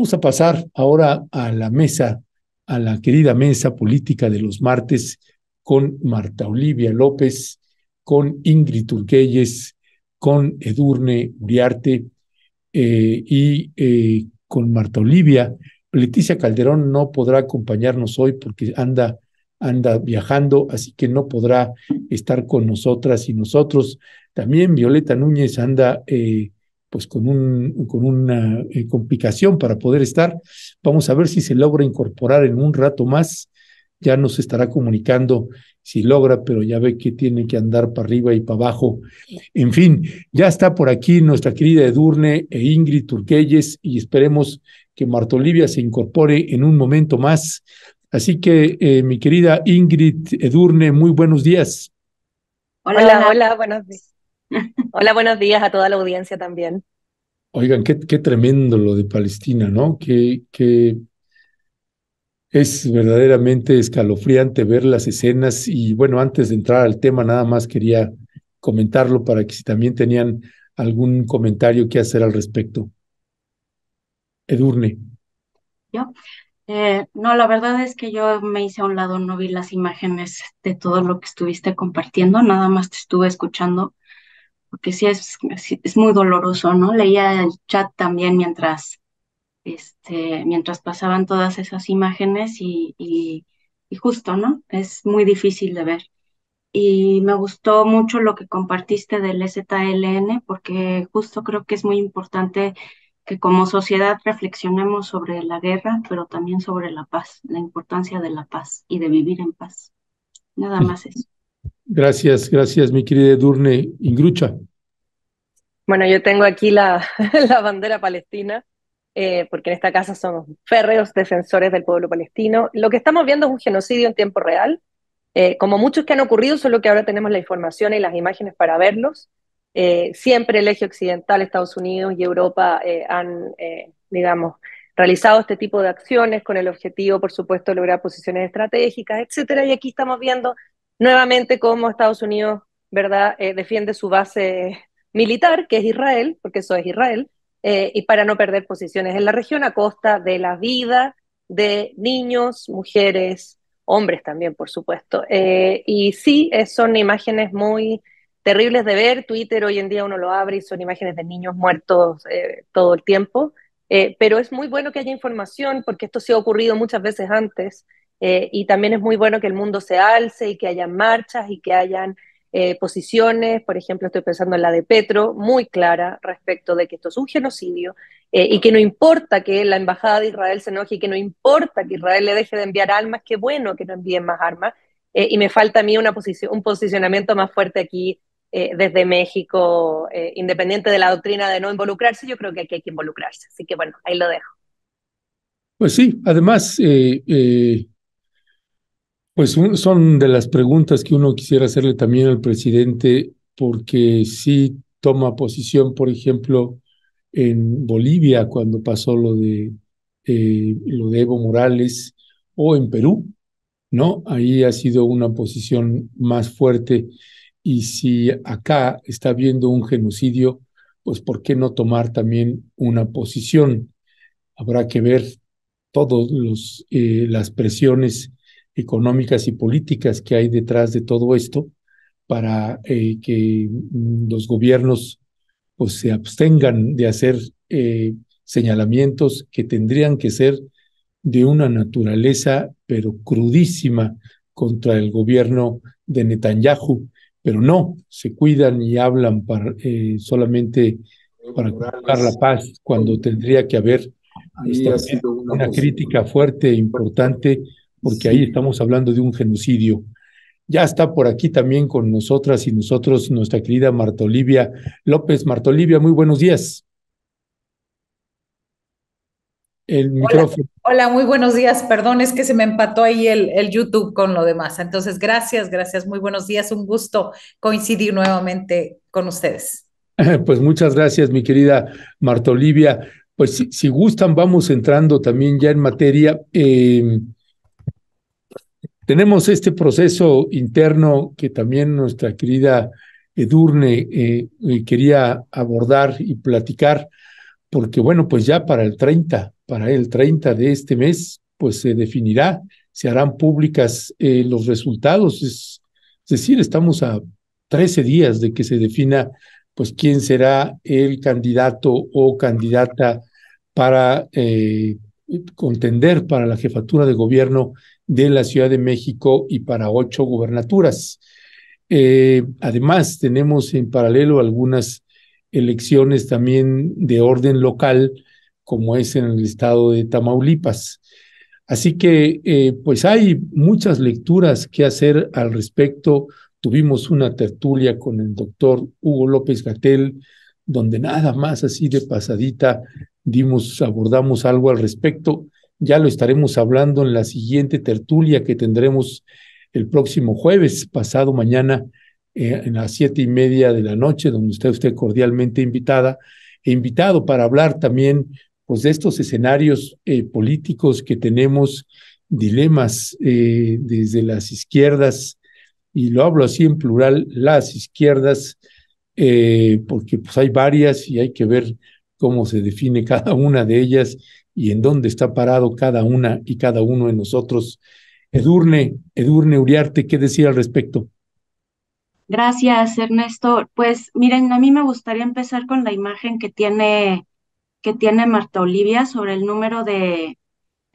Vamos a pasar ahora a la mesa, a la querida mesa política de los martes con Marta Olivia López, con Ingrid Turquelles, con Edurne Uriarte eh, y eh, con Marta Olivia. Leticia Calderón no podrá acompañarnos hoy porque anda, anda viajando, así que no podrá estar con nosotras y nosotros. También Violeta Núñez anda eh, pues con, un, con una eh, complicación para poder estar. Vamos a ver si se logra incorporar en un rato más. Ya nos estará comunicando si logra, pero ya ve que tiene que andar para arriba y para abajo. En fin, ya está por aquí nuestra querida Edurne e Ingrid Turquelles y esperemos que Marta Olivia se incorpore en un momento más. Así que, eh, mi querida Ingrid Edurne, muy buenos días. hola, hola buenos días. Hola, buenos días a toda la audiencia también. Oigan, qué, tremendo lo de Palestina, ¿no? Que, es verdaderamente escalofriante ver las escenas y bueno, antes de entrar al tema, nada más quería comentarlo para que si también tenían algún comentario que hacer al respecto. Edurne. ¿Yo? Eh, no, la verdad es que yo me hice a un lado, no vi las imágenes de todo lo que estuviste compartiendo, nada más te estuve escuchando porque sí es, es muy doloroso, ¿no? Leía el chat también mientras, este, mientras pasaban todas esas imágenes y, y justo, ¿no? Es muy difícil de ver. Y me gustó mucho lo que compartiste del ZLN, porque justo creo que es muy importante que como sociedad reflexionemos sobre la guerra, pero también sobre la paz, la importancia de la paz y de vivir en paz. Nada más eso. Gracias, gracias, mi querida Durne Ingrucha. Bueno, yo tengo aquí la, la bandera palestina, eh, porque en esta casa somos férreos defensores del pueblo palestino. Lo que estamos viendo es un genocidio en tiempo real, eh, como muchos que han ocurrido, solo que ahora tenemos la información y las imágenes para verlos. Eh, siempre el eje occidental, Estados Unidos y Europa han, digamos, realizado este tipo de acciones con el objetivo, por supuesto, de lograr posiciones estratégicas, etcétera. Y aquí estamos viendo nuevamente como Estados Unidos, ¿verdad?, eh, defiende su base militar, que es Israel, porque eso es Israel, eh, y para no perder posiciones en la región a costa de la vida de niños, mujeres, hombres también, por supuesto. Eh, y sí, son imágenes muy terribles de ver. Twitter hoy en día uno lo abre y son imágenes de niños muertos todo el tiempo. pero es muy bueno que haya información porque esto se ha ocurrido muchas veces antes eh, y también es muy bueno que el mundo se alce y que hayan marchas y que hayan eh, posiciones, por ejemplo, estoy pensando en la de Petro, muy clara respecto de que esto es un genocidio eh, y que no importa que la embajada de Israel se enoje y que no importa que Israel le deje de enviar armas, qué bueno que no envíen más armas. y me falta a mí una posición, un posicionamiento más fuerte aquí desde México, independiente de la doctrina de no involucrarse, yo creo que aquí hay que involucrarse. Así que bueno, ahí lo dejo. Pues sí, además, eh, pues son de las preguntas que uno quisiera hacerle también al presidente, porque si toma posición, por ejemplo, en Bolivia cuando pasó lo de, eh, lo de Evo Morales, o en Perú, ¿no? Ahí ha sido una posición más fuerte. Y si acá está habiendo un genocidio, pues ¿por qué no tomar también una posición? Habrá que ver todas eh, las presiones económicas y políticas que hay detrás de todo esto para eh, que mm, los gobiernos pues, se abstengan de hacer eh, señalamientos que tendrían que ser de una naturaleza pero crudísima contra el gobierno de Netanyahu, pero no, se cuidan y hablan eh, para, solamente para buscar la paz cuando tendría que haber una crítica fuerte e importante porque ahí estamos hablando de un genocidio. Ya está por aquí también con nosotras y nosotros nuestra querida Marta Olivia López. Marta Olivia, muy buenos días. El micrófono. Hola, muy buenos días. Perdón, es que se me empató ahí el, el YouTube con lo demás. Entonces, gracias, gracias, muy buenos días. Un gusto coincidir nuevamente con ustedes. Pues muchas gracias, mi querida Marta Olivia. Pues si, gustan, vamos entrando también ya en materia. Eh, tenemos este proceso interno que también nuestra querida Edurne eh, eh, quería abordar y platicar, porque bueno, pues ya para el 30, para el 30 de este mes, pues se definirá, se harán públicas eh, los resultados. Es, decir, estamos a 13 días de que se defina pues quién será el candidato o candidata para contender para la jefatura de gobierno de la Ciudad de México y para ocho gubernaturas. Eh, además, tenemos en paralelo algunas elecciones también de orden local, como es en el estado de Tamaulipas. Así que, eh, pues hay muchas lecturas que hacer al respecto. Tuvimos una tertulia con el doctor Hugo López Gatel, donde nada más así de pasadita dimos, abordamos algo al respecto. Ya lo estaremos hablando en la siguiente tertulia que tendremos el próximo jueves, pasado mañana, eh, en las siete y media de la noche, donde está usted cordialmente invitada e invitado para hablar también pues, de estos escenarios eh, políticos que tenemos, dilemas eh, desde las izquierdas, y lo hablo así en plural, las izquierdas, porque pues, hay varias y hay que ver cómo se define cada una de ellas y en dónde está parado cada una y cada uno de nosotros. Edurne, Edurne Uriarte, ¿qué decir al respecto? Gracias, Ernesto. Pues miren, a mí me gustaría empezar con la imagen que tiene, que tiene Marta Olivia sobre el número de,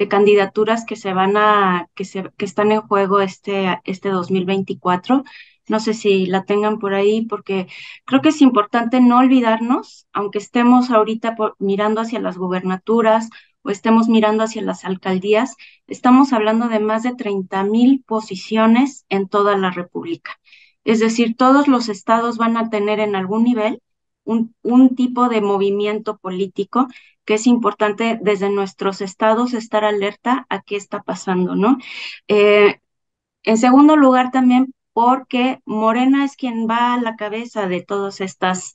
candidaturas que se van a, que se, que están en juego este, este 2024. No sé si la tengan por ahí, porque creo que es importante no olvidarnos, aunque estemos ahorita mirando hacia las gubernaturas o estemos mirando hacia las alcaldías, estamos hablando de más de 30 mil posiciones en toda la República. Es decir, todos los estados van a tener en algún nivel un, un, tipo de movimiento político que es importante desde nuestros estados estar alerta a qué está pasando, ¿no? Eh, en segundo lugar, también porque Morena es quien va a la cabeza de todas estas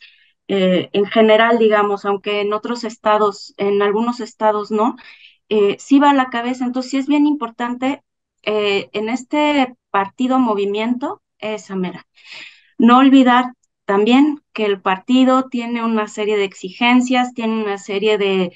eh, en general, digamos, aunque en otros estados, en algunos estados no, eh, sí va a la cabeza. Entonces, sí es bien importante eh, en este partido movimiento, esa mera. No olvidar también que el partido tiene una serie de exigencias, tiene una serie de,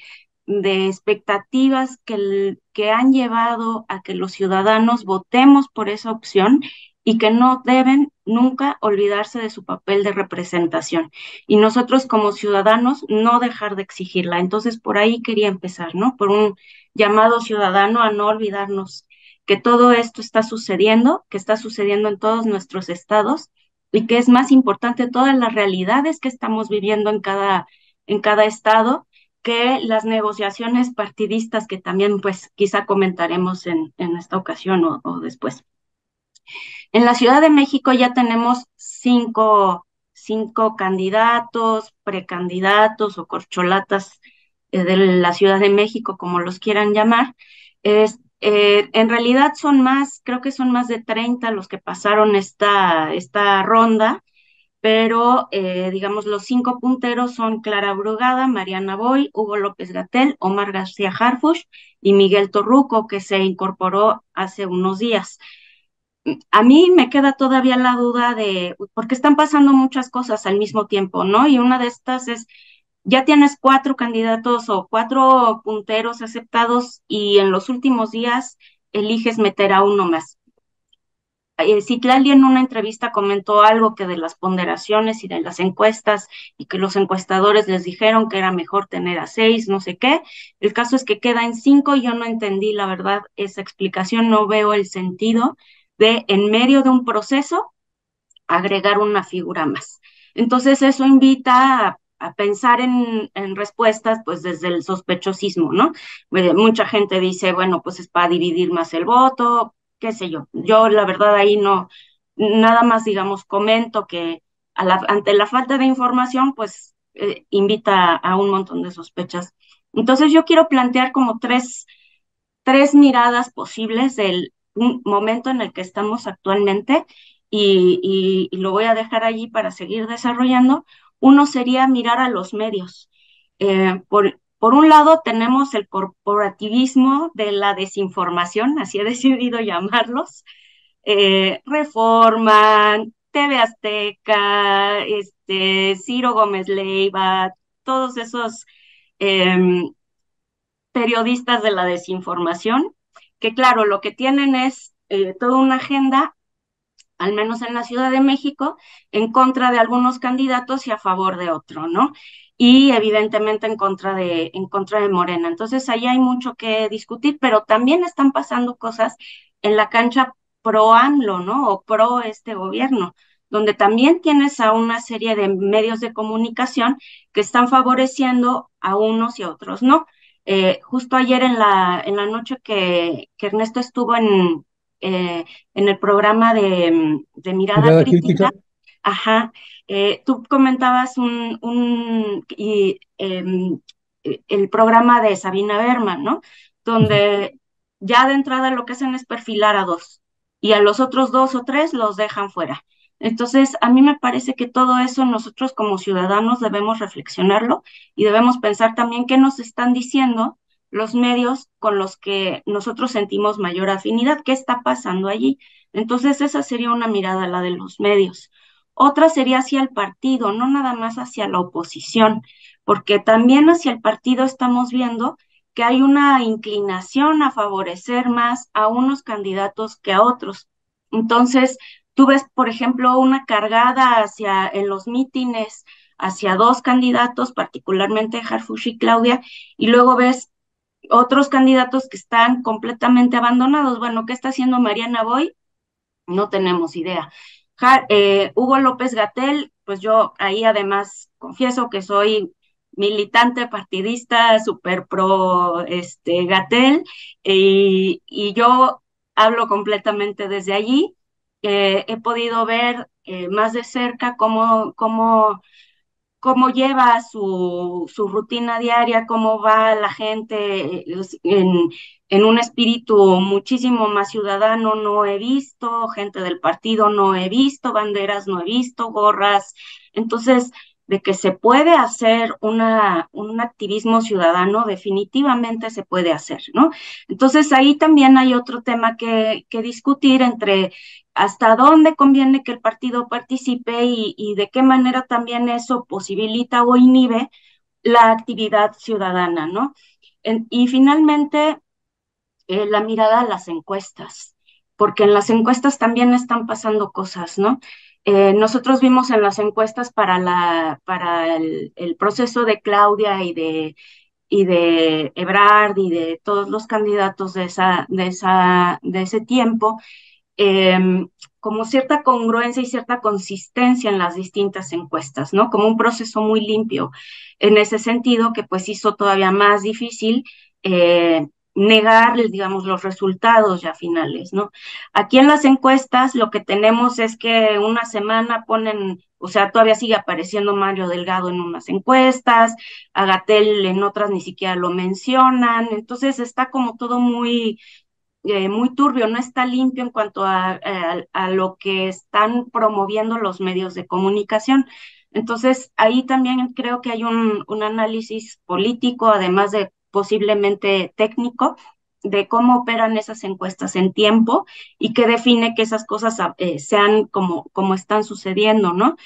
expectativas que, que han llevado a que los ciudadanos votemos por esa opción y que no deben nunca olvidarse de su papel de representación. Y nosotros como ciudadanos no dejar de exigirla. Entonces por ahí quería empezar, ¿no? Por un llamado ciudadano a no olvidarnos que todo esto está sucediendo, que está sucediendo en todos nuestros estados y que es más importante todas las realidades que estamos viviendo en cada, en cada estado que las negociaciones partidistas que también pues quizá comentaremos en, en esta ocasión o, o después. En la Ciudad de México ya tenemos cinco, cinco candidatos, precandidatos o corcholatas eh, de la Ciudad de México, como los quieran llamar. Eh, en realidad son más, creo que son más de 30 los que pasaron esta, esta ronda, pero eh, digamos los cinco punteros son Clara Brugada, Mariana Boy, Hugo López Gatel, Omar García Harfush y Miguel Torruco, que se incorporó hace unos días a mí me queda todavía la duda de, porque están pasando muchas cosas al mismo tiempo, ¿no? Y una de estas es, ya tienes cuatro candidatos o cuatro punteros aceptados y en los últimos días eliges meter a uno más. Citlali eh, en una entrevista comentó algo que de las ponderaciones y de las encuestas y que los encuestadores les dijeron que era mejor tener a seis, no sé qué. El caso es que queda en cinco y yo no entendí, la verdad, esa explicación, no veo el sentido de en medio de un proceso agregar una figura más. Entonces eso invita a, pensar en, respuestas pues desde el sospechosismo, ¿no? Mucha gente dice, bueno, pues es para dividir más el voto, qué sé yo. Yo la verdad ahí no, nada más digamos comento que ante la falta de información pues eh, invita a un montón de sospechas. Entonces yo quiero plantear como tres, tres miradas posibles del, momento en el que estamos actualmente y, lo voy a dejar allí para seguir desarrollando. Uno sería mirar a los medios. Eh, por, un lado tenemos el corporativismo de la desinformación, así he decidido llamarlos, eh, Reforma, TV Azteca, este, Ciro Gómez Leiva, todos esos em, periodistas de la desinformación que claro, lo que tienen es eh, toda una agenda, al menos en la Ciudad de México, en contra de algunos candidatos y a favor de otro, ¿no? Y evidentemente en contra de, en contra de Morena. Entonces ahí hay mucho que discutir, pero también están pasando cosas en la cancha pro AMLO, ¿no? O pro este gobierno donde también tienes a una serie de medios de comunicación que están favoreciendo a unos y otros, ¿no? Eh, justo ayer en la, en la noche que, Ernesto estuvo en, eh, en el programa de, mm, Mirada, Crítica, ajá, eh, tú comentabas un, un y, mm, e, el programa de Sabina Berman, ¿no? Donde ya de entrada lo que hacen es perfilar a dos y a los otros dos o tres los dejan fuera. Entonces, a mí me parece que todo eso nosotros como ciudadanos debemos reflexionarlo y debemos pensar también qué nos están diciendo los medios con los que nosotros sentimos mayor afinidad, qué está pasando allí. Entonces, esa sería una mirada, la de los medios. Otra sería hacia el partido, no nada más hacia la oposición, porque también hacia el partido estamos viendo que hay una inclinación a favorecer más a unos candidatos que a otros. Entonces, Tú ves, por ejemplo, una cargada hacia en los mítines hacia dos candidatos, particularmente Harfushi y Claudia, y luego ves otros candidatos que están completamente abandonados. Bueno, ¿qué está haciendo Mariana Boy? No tenemos idea. Eh, Hugo López Gatel, pues yo ahí además confieso que soy militante partidista, super pro este, Gatel, eh, y yo hablo completamente desde allí. Eh, he podido ver eh, más de cerca cómo, cómo lleva su, su, rutina diaria, cómo va la gente en, en, un espíritu muchísimo más ciudadano, no he visto, gente del partido no he visto, banderas no he visto, gorras. Entonces, de que se puede hacer un activismo ciudadano, definitivamente se puede hacer, ¿no? Entonces ahí también hay otro tema que, que discutir entre hasta dónde conviene que el partido participe y, y, de qué manera también eso posibilita o inhibe la actividad ciudadana, ¿no? y finalmente, eh, la mirada a las encuestas, porque en las encuestas también están pasando cosas, ¿no? Eh, nosotros vimos en las encuestas para, la, para el, proceso de Claudia y de, y de Ebrard y de todos los candidatos de, esa, de, esa, de ese tiempo, em, como cierta congruencia y cierta consistencia en las distintas encuestas, ¿no? Como un proceso muy limpio, en ese sentido que pues hizo todavía más difícil eh, negarles, digamos, los resultados ya finales, ¿no? Aquí en las encuestas lo que tenemos es que una semana ponen, o sea, todavía sigue apareciendo Mario Delgado en unas encuestas, Agatel en otras ni siquiera lo mencionan, entonces está como todo muy, eh, muy turbio, no está limpio en cuanto eh, a, a lo que están promoviendo los medios de comunicación. Entonces, ahí también creo que hay un, un, análisis político, además de posiblemente técnico de cómo operan esas encuestas en tiempo y que define que esas cosas ah, eh, sean como, como están sucediendo, ¿no?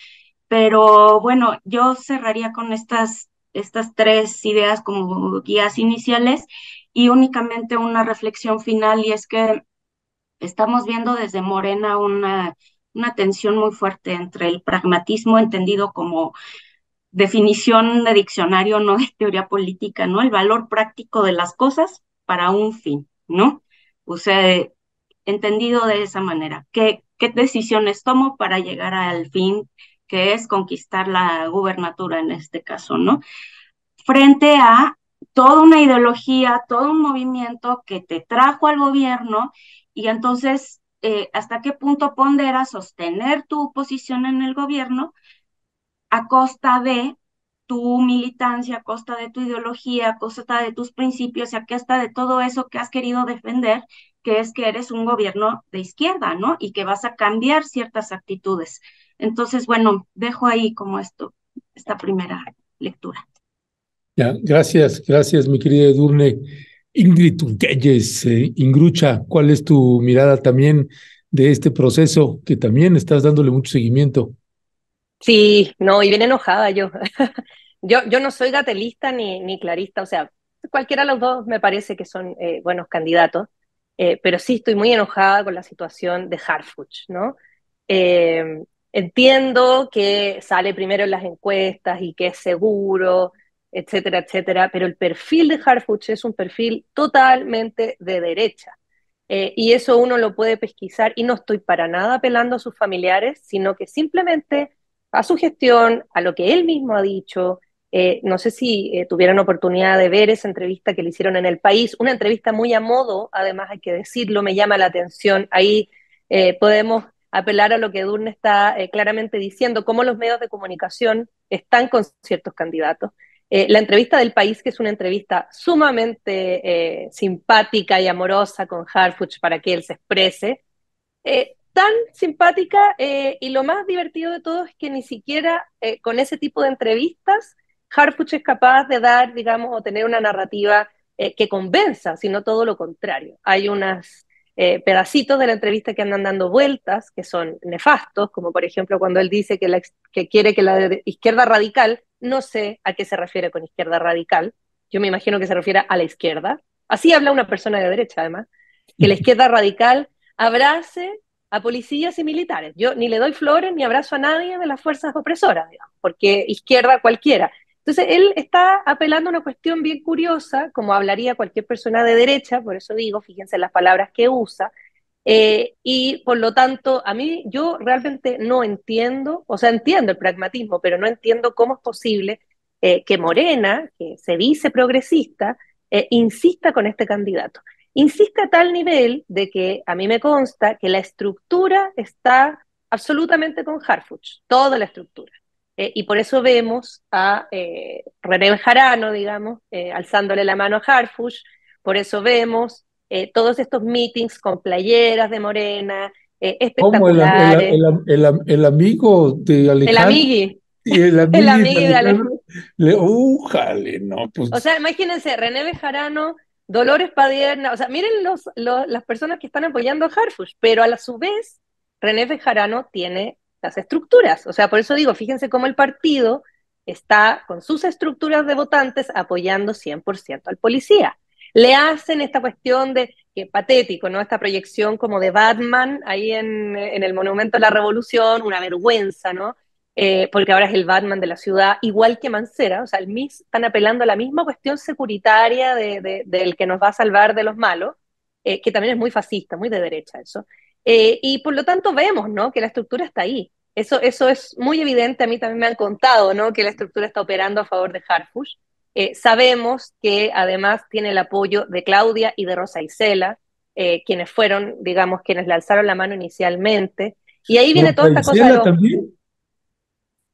Pero bueno, yo cerraría con estas, estas tres ideas como guías iniciales y únicamente una reflexión final y es que estamos viendo desde Morena una, una tensión muy fuerte entre el pragmatismo entendido como definición de diccionario, no de teoría política, ¿no? El valor práctico de las cosas para un fin, ¿no? O sea, entendido de esa manera, ¿qué, qué decisiones tomo para llegar al fin que es conquistar la gubernatura en este caso, ¿no? Frente a toda una ideología, todo un movimiento que te trajo al gobierno y entonces, eh, ¿hasta qué punto pondera sostener tu posición en el gobierno? a costa de tu militancia, a costa de tu ideología, a costa de tus principios, y a costa de todo eso que has querido defender, que es que eres un gobierno de izquierda, ¿no? Y que vas a cambiar ciertas actitudes. Entonces, bueno, dejo ahí como esto, esta primera lectura. Ya, gracias, gracias, mi querida Edurne. Ingrid Urquelles, eh, Ingrucha, ¿cuál es tu mirada también de este proceso que también estás dándole mucho seguimiento? Sí, no, y bien enojada yo. yo, no soy gatelista ni, clarista, o sea, cualquiera de los dos me parece que son eh, buenos candidatos, eh, pero sí estoy muy enojada con la situación de Harfuch, ¿no? Eh, entiendo que sale primero en las encuestas y que es seguro, etcétera, etcétera, pero el perfil de Harfuch es un perfil totalmente de derecha. y eso uno lo puede pesquisar y no estoy para nada apelando a sus familiares, sino que simplemente a su gestión, a lo que él mismo ha dicho. Eh, no sé si eh, tuvieron oportunidad de ver esa entrevista que le hicieron en el país, una entrevista muy a modo, además hay que decirlo, me llama la atención. Ahí eh, podemos apelar a lo que Durne está claramente diciendo, cómo los medios de comunicación están con ciertos candidatos. la entrevista del país, que es una entrevista sumamente simpática y amorosa con Harfuch para que él se exprese, tan simpática eh, y lo más divertido de todo es que ni siquiera eh, con ese tipo de entrevistas Harfuch es capaz de dar, digamos, o tener una narrativa eh, que convenza, sino todo lo contrario. Hay unos pedacitos de la entrevista que andan dando vueltas, que son nefastos, como por ejemplo cuando él dice que, que quiere que la izquierda radical, no sé a qué se refiere con izquierda radical, yo me imagino que se refiere a la izquierda, así habla una persona de derecha además, que la izquierda radical abrace a policías y militares. Yo ni le doy flores ni abrazo a nadie de las fuerzas opresoras, digamos, porque izquierda cualquiera. Entonces, él está apelando a una cuestión bien curiosa, como hablaría cualquier persona de derecha, por eso digo, fíjense las palabras que usa, eh, y por lo tanto, a mí yo realmente no entiendo, o sea, entiendo el pragmatismo, pero no entiendo cómo es posible eh, que Morena, que se dice progresista, eh, insista con este candidato insiste a tal nivel de que a mí me consta que la estructura está absolutamente con Harfuch, toda la estructura. Eh, y por eso vemos a eh, René Bejarano, digamos, eh, alzándole la mano a Harfuch, por eso vemos todos estos meetings con playeras de Morena, espectaculares. El, el, amigo de Alejandro. El amigui. el amigo, de Alejandro. Pues o sea, imagínense, René Bejarano Dolores Padierna, o sea, miren los, los, las personas que están apoyando a Harfush, pero a la su vez, René Fejarano tiene las estructuras. O sea, por eso digo, fíjense cómo el partido está con sus estructuras de votantes apoyando 100% al policía. Le hacen esta cuestión de, que patético, ¿no? Esta proyección como de Batman ahí en, en el Monumento a la Revolución, una vergüenza, ¿no? Eh, porque ahora es el Batman de la ciudad, igual que Mancera, o sea, el MIS están apelando a la misma cuestión securitaria de, del que nos va a salvar de los malos, eh, que también es muy fascista, muy de derecha eso. Eh, y por lo tanto vemos, ¿no? Que la estructura está ahí. Eso, eso es muy evidente, a mí también me han contado, ¿no? Que la estructura está operando a favor de Harfush. sabemos que además tiene el apoyo de Claudia y de Rosa Isela, quienes fueron, digamos, quienes le alzaron la mano inicialmente. Y ahí viene toda esta cosa de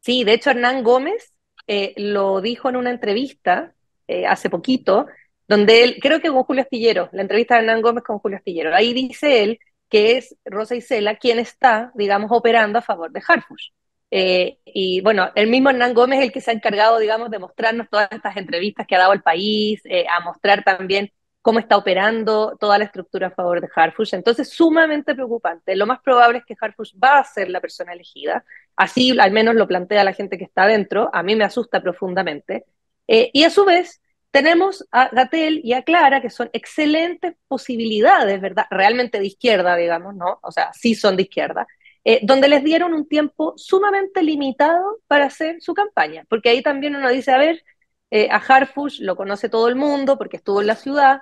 Sí, de hecho Hernán Gómez eh, lo dijo en una entrevista eh, hace poquito, donde él, creo que con Julio Astillero, la entrevista de Hernán Gómez con Julio Astillero, ahí dice él que es Rosa Isela quien está, digamos, operando a favor de Harfush. Eh, y bueno, el mismo Hernán Gómez es el que se ha encargado, digamos, de mostrarnos todas estas entrevistas que ha dado el país, a mostrar también cómo está operando toda la estructura a favor de Harfush. Entonces, sumamente preocupante. Lo más probable es que Harfush va a ser la persona elegida. Así al menos lo plantea la gente que está adentro, A mí me asusta profundamente. Eh, y a su vez, tenemos a Gatel y a Clara, que son excelentes posibilidades, ¿verdad? Realmente de izquierda, digamos, ¿no? O sea, sí son de izquierda. Eh, donde les dieron un tiempo sumamente limitado para hacer su campaña. Porque ahí también uno dice, a ver, eh, a Harfush lo conoce todo el mundo porque estuvo en la ciudad,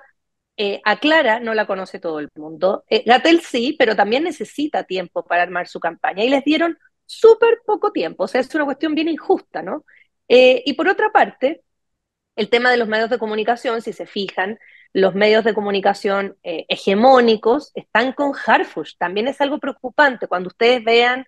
eh, a Clara no la conoce todo el mundo. Eh, Gatel sí, pero también necesita tiempo para armar su campaña y les dieron súper poco tiempo. O sea, es una cuestión bien injusta, ¿no? Eh, y por otra parte, el tema de los medios de comunicación, si se fijan, los medios de comunicación hegemónicos están con Harfush. También es algo preocupante cuando ustedes vean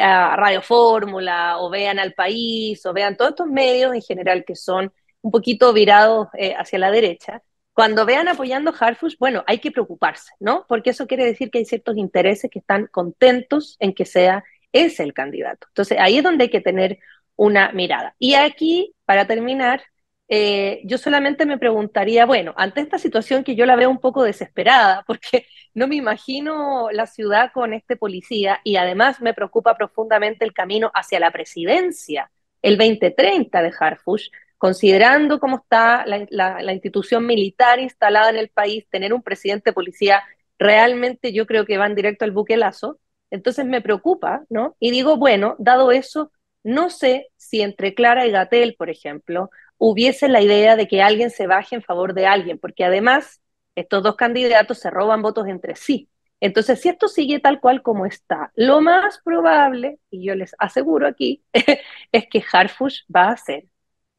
a Radio Fórmula o vean al país o vean todos estos medios en general que son un poquito virados hacia la derecha. Cuando vean apoyando Harfush, bueno, hay que preocuparse, ¿no? Porque eso quiere decir que hay ciertos intereses que están contentos en que sea ese el candidato. Entonces, ahí es donde hay que tener una mirada. Y aquí, para terminar, eh, yo solamente me preguntaría, bueno, ante esta situación que yo la veo un poco desesperada, porque no me imagino la ciudad con este policía y además me preocupa profundamente el camino hacia la presidencia, el 2030 de Harfush, considerando cómo está la, institución militar instalada en el país, tener un presidente policía, realmente yo creo que van directo al buquelazo. Entonces me preocupa, ¿no? Y digo, bueno, dado eso, no sé si entre Clara y Gatel, por ejemplo, hubiese la idea de que alguien se baje en favor de alguien, porque además estos dos candidatos se roban votos entre sí. Entonces, si esto sigue tal cual como está, lo más probable, y yo les aseguro aquí, es que Harfush va a ser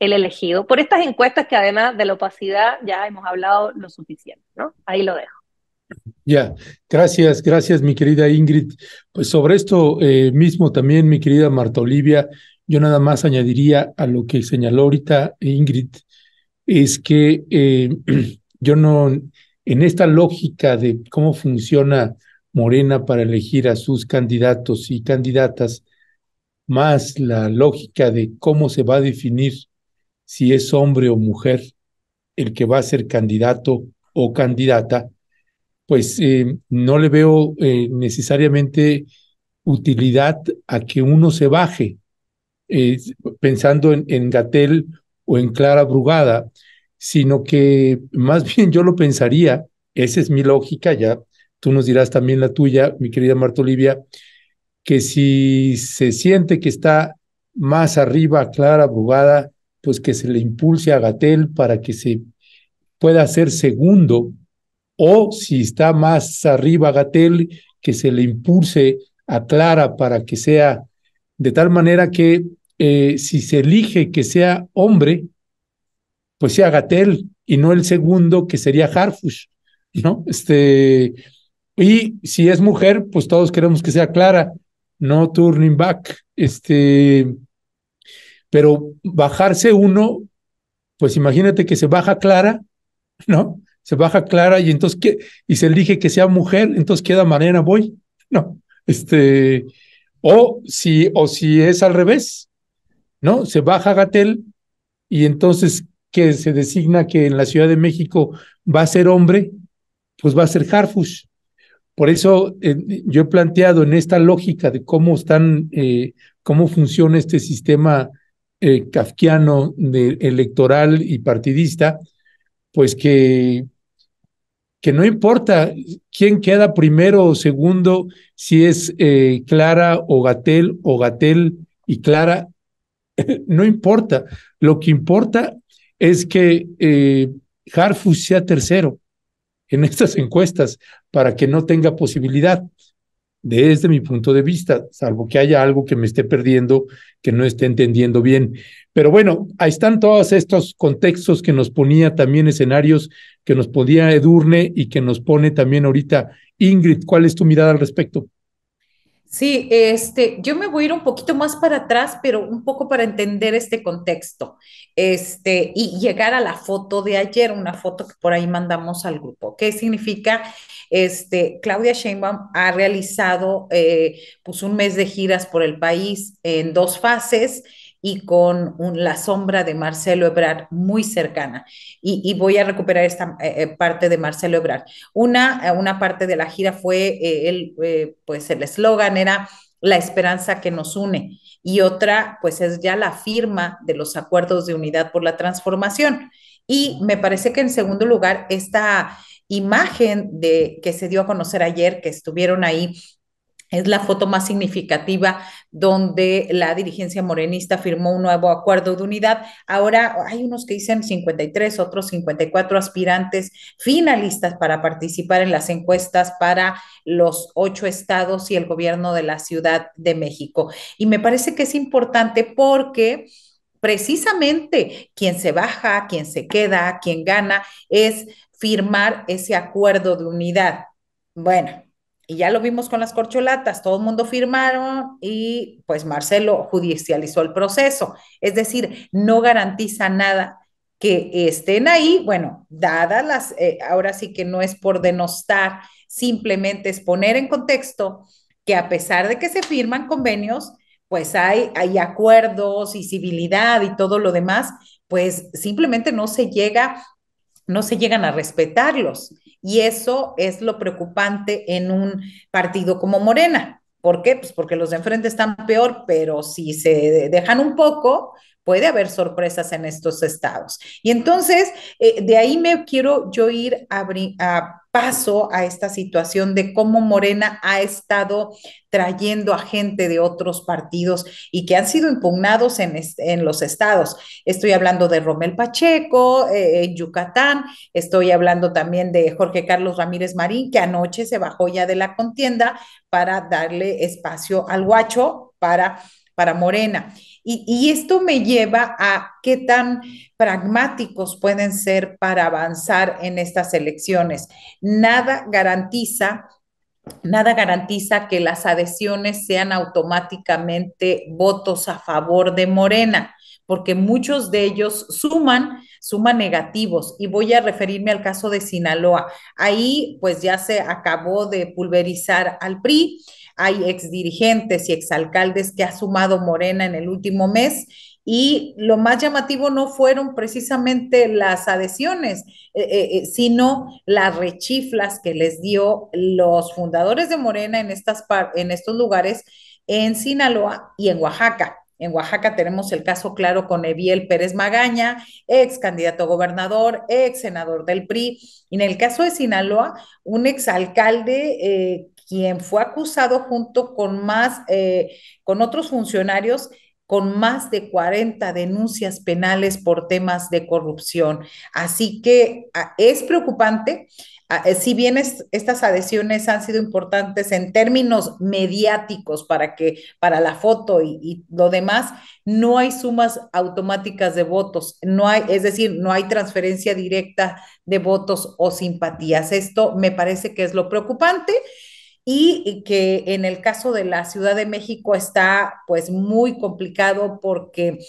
el elegido, por estas encuestas que además de la opacidad ya hemos hablado lo suficiente, ¿no? Ahí lo dejo. Ya, gracias, gracias mi querida Ingrid. Pues sobre esto eh, mismo también, mi querida Marta Olivia, yo nada más añadiría a lo que señaló ahorita Ingrid, es que eh, yo no, en esta lógica de cómo funciona Morena para elegir a sus candidatos y candidatas, más la lógica de cómo se va a definir si es hombre o mujer el que va a ser candidato o candidata, pues eh, no le veo eh, necesariamente utilidad a que uno se baje, eh, pensando en, en Gatel o en Clara Brugada, sino que más bien yo lo pensaría, esa es mi lógica, ya tú nos dirás también la tuya, mi querida Marta Olivia, que si se siente que está más arriba Clara Brugada, pues que se le impulse a Gatel para que se pueda ser segundo, o si está más arriba Gatel, que se le impulse a Clara para que sea de tal manera que eh, si se elige que sea hombre, pues sea Gatel y no el segundo que sería Harfush, ¿no? Este, y si es mujer, pues todos queremos que sea Clara, no turning back. Este, pero bajarse uno, pues imagínate que se baja Clara, ¿no? Se baja Clara y entonces ¿qué? y se elige que sea mujer, entonces queda Mariana Boy, ¿no? Este, o si, o si es al revés, ¿no? Se baja Gatel y entonces que se designa que en la Ciudad de México va a ser hombre, pues va a ser Harfush. Por eso yo he planteado en esta lógica de cómo están, eh, cómo funciona este sistema eh, kafkiano electoral y partidista, pues que, que no importa quién queda primero o segundo, si es eh, Clara o Gatel o Gatel y Clara, no importa. Lo que importa es que eh, Harfus sea tercero en estas encuestas para que no tenga posibilidad, desde mi punto de vista, salvo que haya algo que me esté perdiendo que no esté entendiendo bien. Pero bueno, ahí están todos estos contextos que nos ponía también escenarios, que nos podía Edurne y que nos pone también ahorita Ingrid. ¿Cuál es tu mirada al respecto? Sí, este, yo me voy a ir un poquito más para atrás, pero un poco para entender este contexto, este, y llegar a la foto de ayer, una foto que por ahí mandamos al grupo. ¿Qué significa este, Claudia Sheinbaum ha realizado eh, pues un mes de giras por el país en dos fases y con la sombra de Marcelo Ebrard muy cercana. Y, voy a recuperar esta eh, eh, parte de Marcelo Ebrard. Una, una parte de la gira fue, el, pues el eslogan era la esperanza que nos une y otra pues es ya la firma de los acuerdos de unidad por la transformación. Y me parece que en segundo lugar, esta, imagen de, que se dio a conocer ayer, que estuvieron ahí es la foto más significativa donde la dirigencia morenista firmó un nuevo acuerdo de unidad. Ahora hay unos que dicen 53, otros 54 aspirantes finalistas para participar en las encuestas para los ocho estados y el gobierno de la Ciudad de México. Y me parece que es importante porque precisamente quien se baja, quien se queda, quien gana, es firmar ese acuerdo de unidad. Bueno, y ya lo vimos con las corcholatas, todo el mundo firmaron y pues Marcelo judicializó el proceso. Es decir, no garantiza nada que estén ahí, bueno, dadas las, eh, ahora sí que no es por denostar, simplemente es poner en contexto que a pesar de que se firman convenios, pues hay, hay acuerdos y civilidad y todo lo demás, pues simplemente no se llega no se llegan a respetarlos. Y eso es lo preocupante en un partido como Morena. ¿Por qué? Pues porque los de enfrente están peor, pero si se dejan un poco, puede haber sorpresas en estos estados. Y entonces, eh, de ahí me quiero yo ir a, a, paso a esta situación de cómo Morena ha estado trayendo a gente de otros partidos y que han sido impugnados en, los estados. Estoy hablando de Romel Pacheco, en eh, eh, Yucatán, estoy hablando también de Jorge Carlos Ramírez Marín, que anoche se bajó ya de la contienda para darle espacio al guacho para, para Morena. Y, esto me lleva a qué tan pragmáticos pueden ser para avanzar en estas elecciones. Nada garantiza, nada garantiza que las adhesiones sean automáticamente votos a favor de Morena, porque muchos de ellos suman, suman negativos. Y voy a referirme al caso de Sinaloa. Ahí pues ya se acabó de pulverizar al PRI hay exdirigentes y exalcaldes que ha sumado Morena en el último mes. Y lo más llamativo no fueron precisamente las adhesiones, eh, eh, eh, sino las rechiflas que les dio los fundadores de Morena en, estas en estos lugares, en Sinaloa y en Oaxaca. En Oaxaca tenemos el caso claro con Eviel Pérez Magaña, ex candidato a gobernador, ex senador del PRI. Y en el caso de Sinaloa, un exalcalde eh, quien fue acusado junto con más, eh, con otros funcionarios con más de 40 denuncias penales por temas de corrupción. Así que ah, es preocupante, ah, eh, si bien estas adhesiones han sido importantes en términos mediáticos para que para la foto y, y, lo demás, no hay sumas automáticas de votos, no hay, es decir, no hay transferencia directa de votos o simpatías. Esto me parece que es lo preocupante y que en el caso de la Ciudad de México está pues muy complicado porque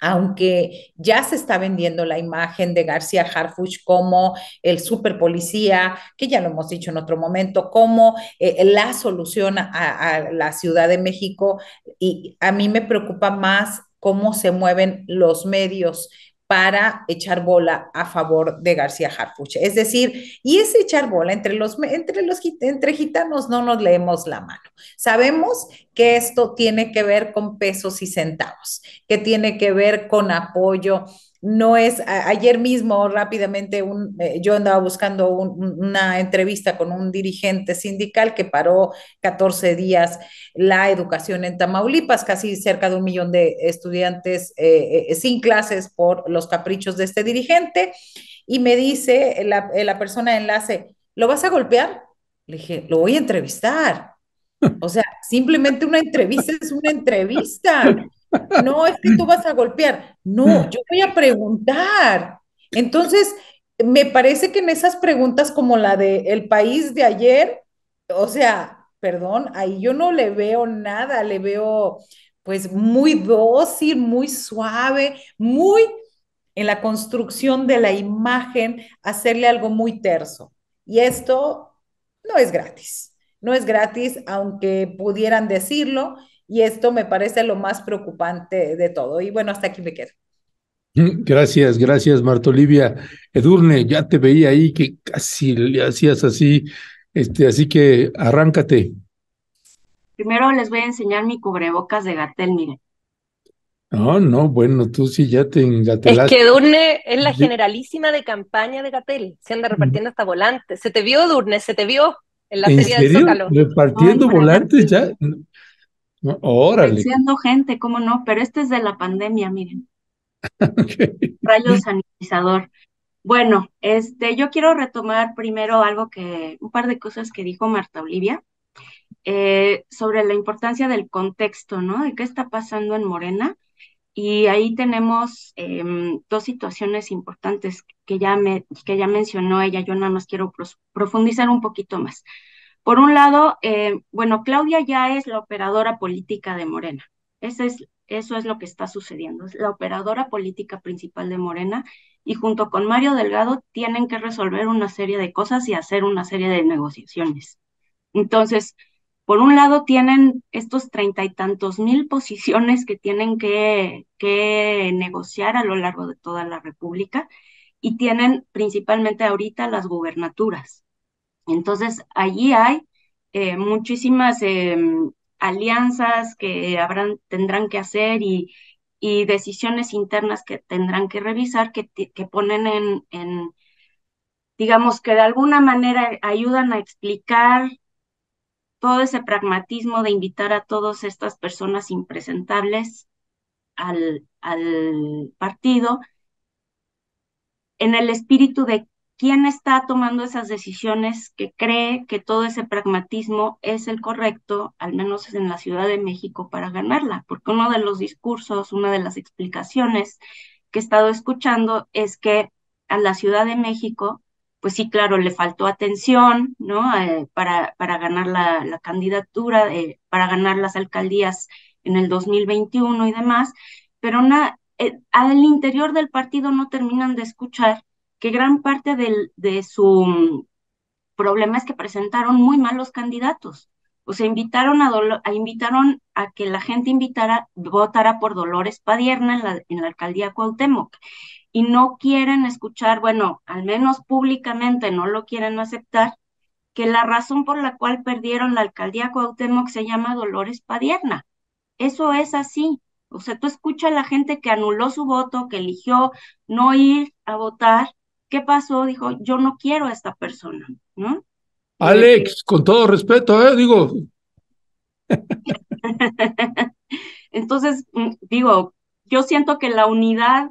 aunque ya se está vendiendo la imagen de García Harfuch como el super policía, que ya lo hemos dicho en otro momento, como eh, la solución a, a, la Ciudad de México, y a mí me preocupa más cómo se mueven los medios para echar bola a favor de García Harfuche. Es decir, y ese echar bola entre los, entre los entre gitanos no nos leemos la mano. Sabemos que esto tiene que ver con pesos y centavos, que tiene que ver con apoyo. No es, ayer mismo rápidamente eh, yo andaba buscando una entrevista con un dirigente sindical que paró 14 días la educación en Tamaulipas, casi cerca de un millón de estudiantes eh, eh, sin clases por los caprichos de este dirigente. Y me dice la, la persona de enlace, ¿lo vas a golpear? Le dije, lo voy a entrevistar o sea, simplemente una entrevista es una entrevista. No es que tú vas a golpear. No, yo voy a preguntar. Entonces, me parece que en esas preguntas como la de el país de ayer, o sea, perdón, ahí yo no le veo nada, le veo pues muy dócil, muy suave, muy en la construcción de la imagen, hacerle algo muy terso. Y esto no es gratis no es gratis, aunque pudieran decirlo, y esto me parece lo más preocupante de todo. Y bueno, hasta aquí me quedo. Gracias, gracias Marta Olivia. Edurne, ya te veía ahí que casi le hacías así, este, así que arráncate. Primero les voy a enseñar mi cubrebocas de Gatel, miren. No, ah, no, bueno, tú sí ya te engatelaste. Es que Edurne es la generalísima de campaña de Gatel. Se anda repartiendo hasta volantes. Se te vio, Edurne, se te vio en la serio? volantes ya? órale. Siendo gente, cómo no, pero este es de la pandemia, miren. Rayo sanitizador. Bueno, este, yo quiero retomar primero algo que, un par de cosas que dijo Marta Olivia eh, sobre la importancia del contexto, ¿no? De qué está pasando en Morena y ahí tenemos em, dos situaciones importantes que ya, que ya mencionó ella, yo nada más quiero profundizar un poquito más. Por un lado, eh, bueno, Claudia ya es la operadora política de Morena. es, eso es lo que está sucediendo, es la operadora política principal de Morena y junto con Mario Delgado tienen que resolver una serie de cosas y hacer una serie de negociaciones. Entonces, por un lado tienen estos treinta y tantos mil posiciones que tienen que, negociar a lo largo de toda la República y tienen principalmente ahorita las gubernaturas. Entonces, allí hay eh, muchísimas eh, alianzas que tendrán que hacer y, decisiones internas que tendrán que revisar que, ponen en digamos que de alguna manera ayudan a explicar todo ese pragmatismo de invitar a todas estas personas impresentables al, al partido en el espíritu de quién está tomando esas decisiones que cree que todo ese pragmatismo es el correcto, al menos en la Ciudad de México, para ganarla. Porque uno de los discursos, una de las explicaciones que he estado escuchando es que a la Ciudad de México pues sí, claro, le faltó atención, ¿no? Eh, para, para, ganar la, candidatura, eh, para ganar las alcaldías en el 2021 y demás, pero eh, al interior del partido no terminan de escuchar que gran parte de su mm, problema es que presentaron muy malos candidatos. O sea, invitaron a, a, invitaron a que la gente invitara, votara por Dolores Padierna en la, en la alcaldía Cuauhtémoc y no quieren escuchar, bueno, al menos públicamente no lo quieren aceptar, que la razón por la cual perdieron la alcaldía Cuauhtémoc se llama Dolores Padierna. Eso es así. O sea, tú escuchas a la gente que anuló su voto, que eligió no ir a votar. ¿Qué pasó? Dijo, yo no quiero a esta persona, ¿no? Alex, eh, eh. con todo respeto, ¿eh? Digo. Entonces, mm, digo, yo siento que la unidad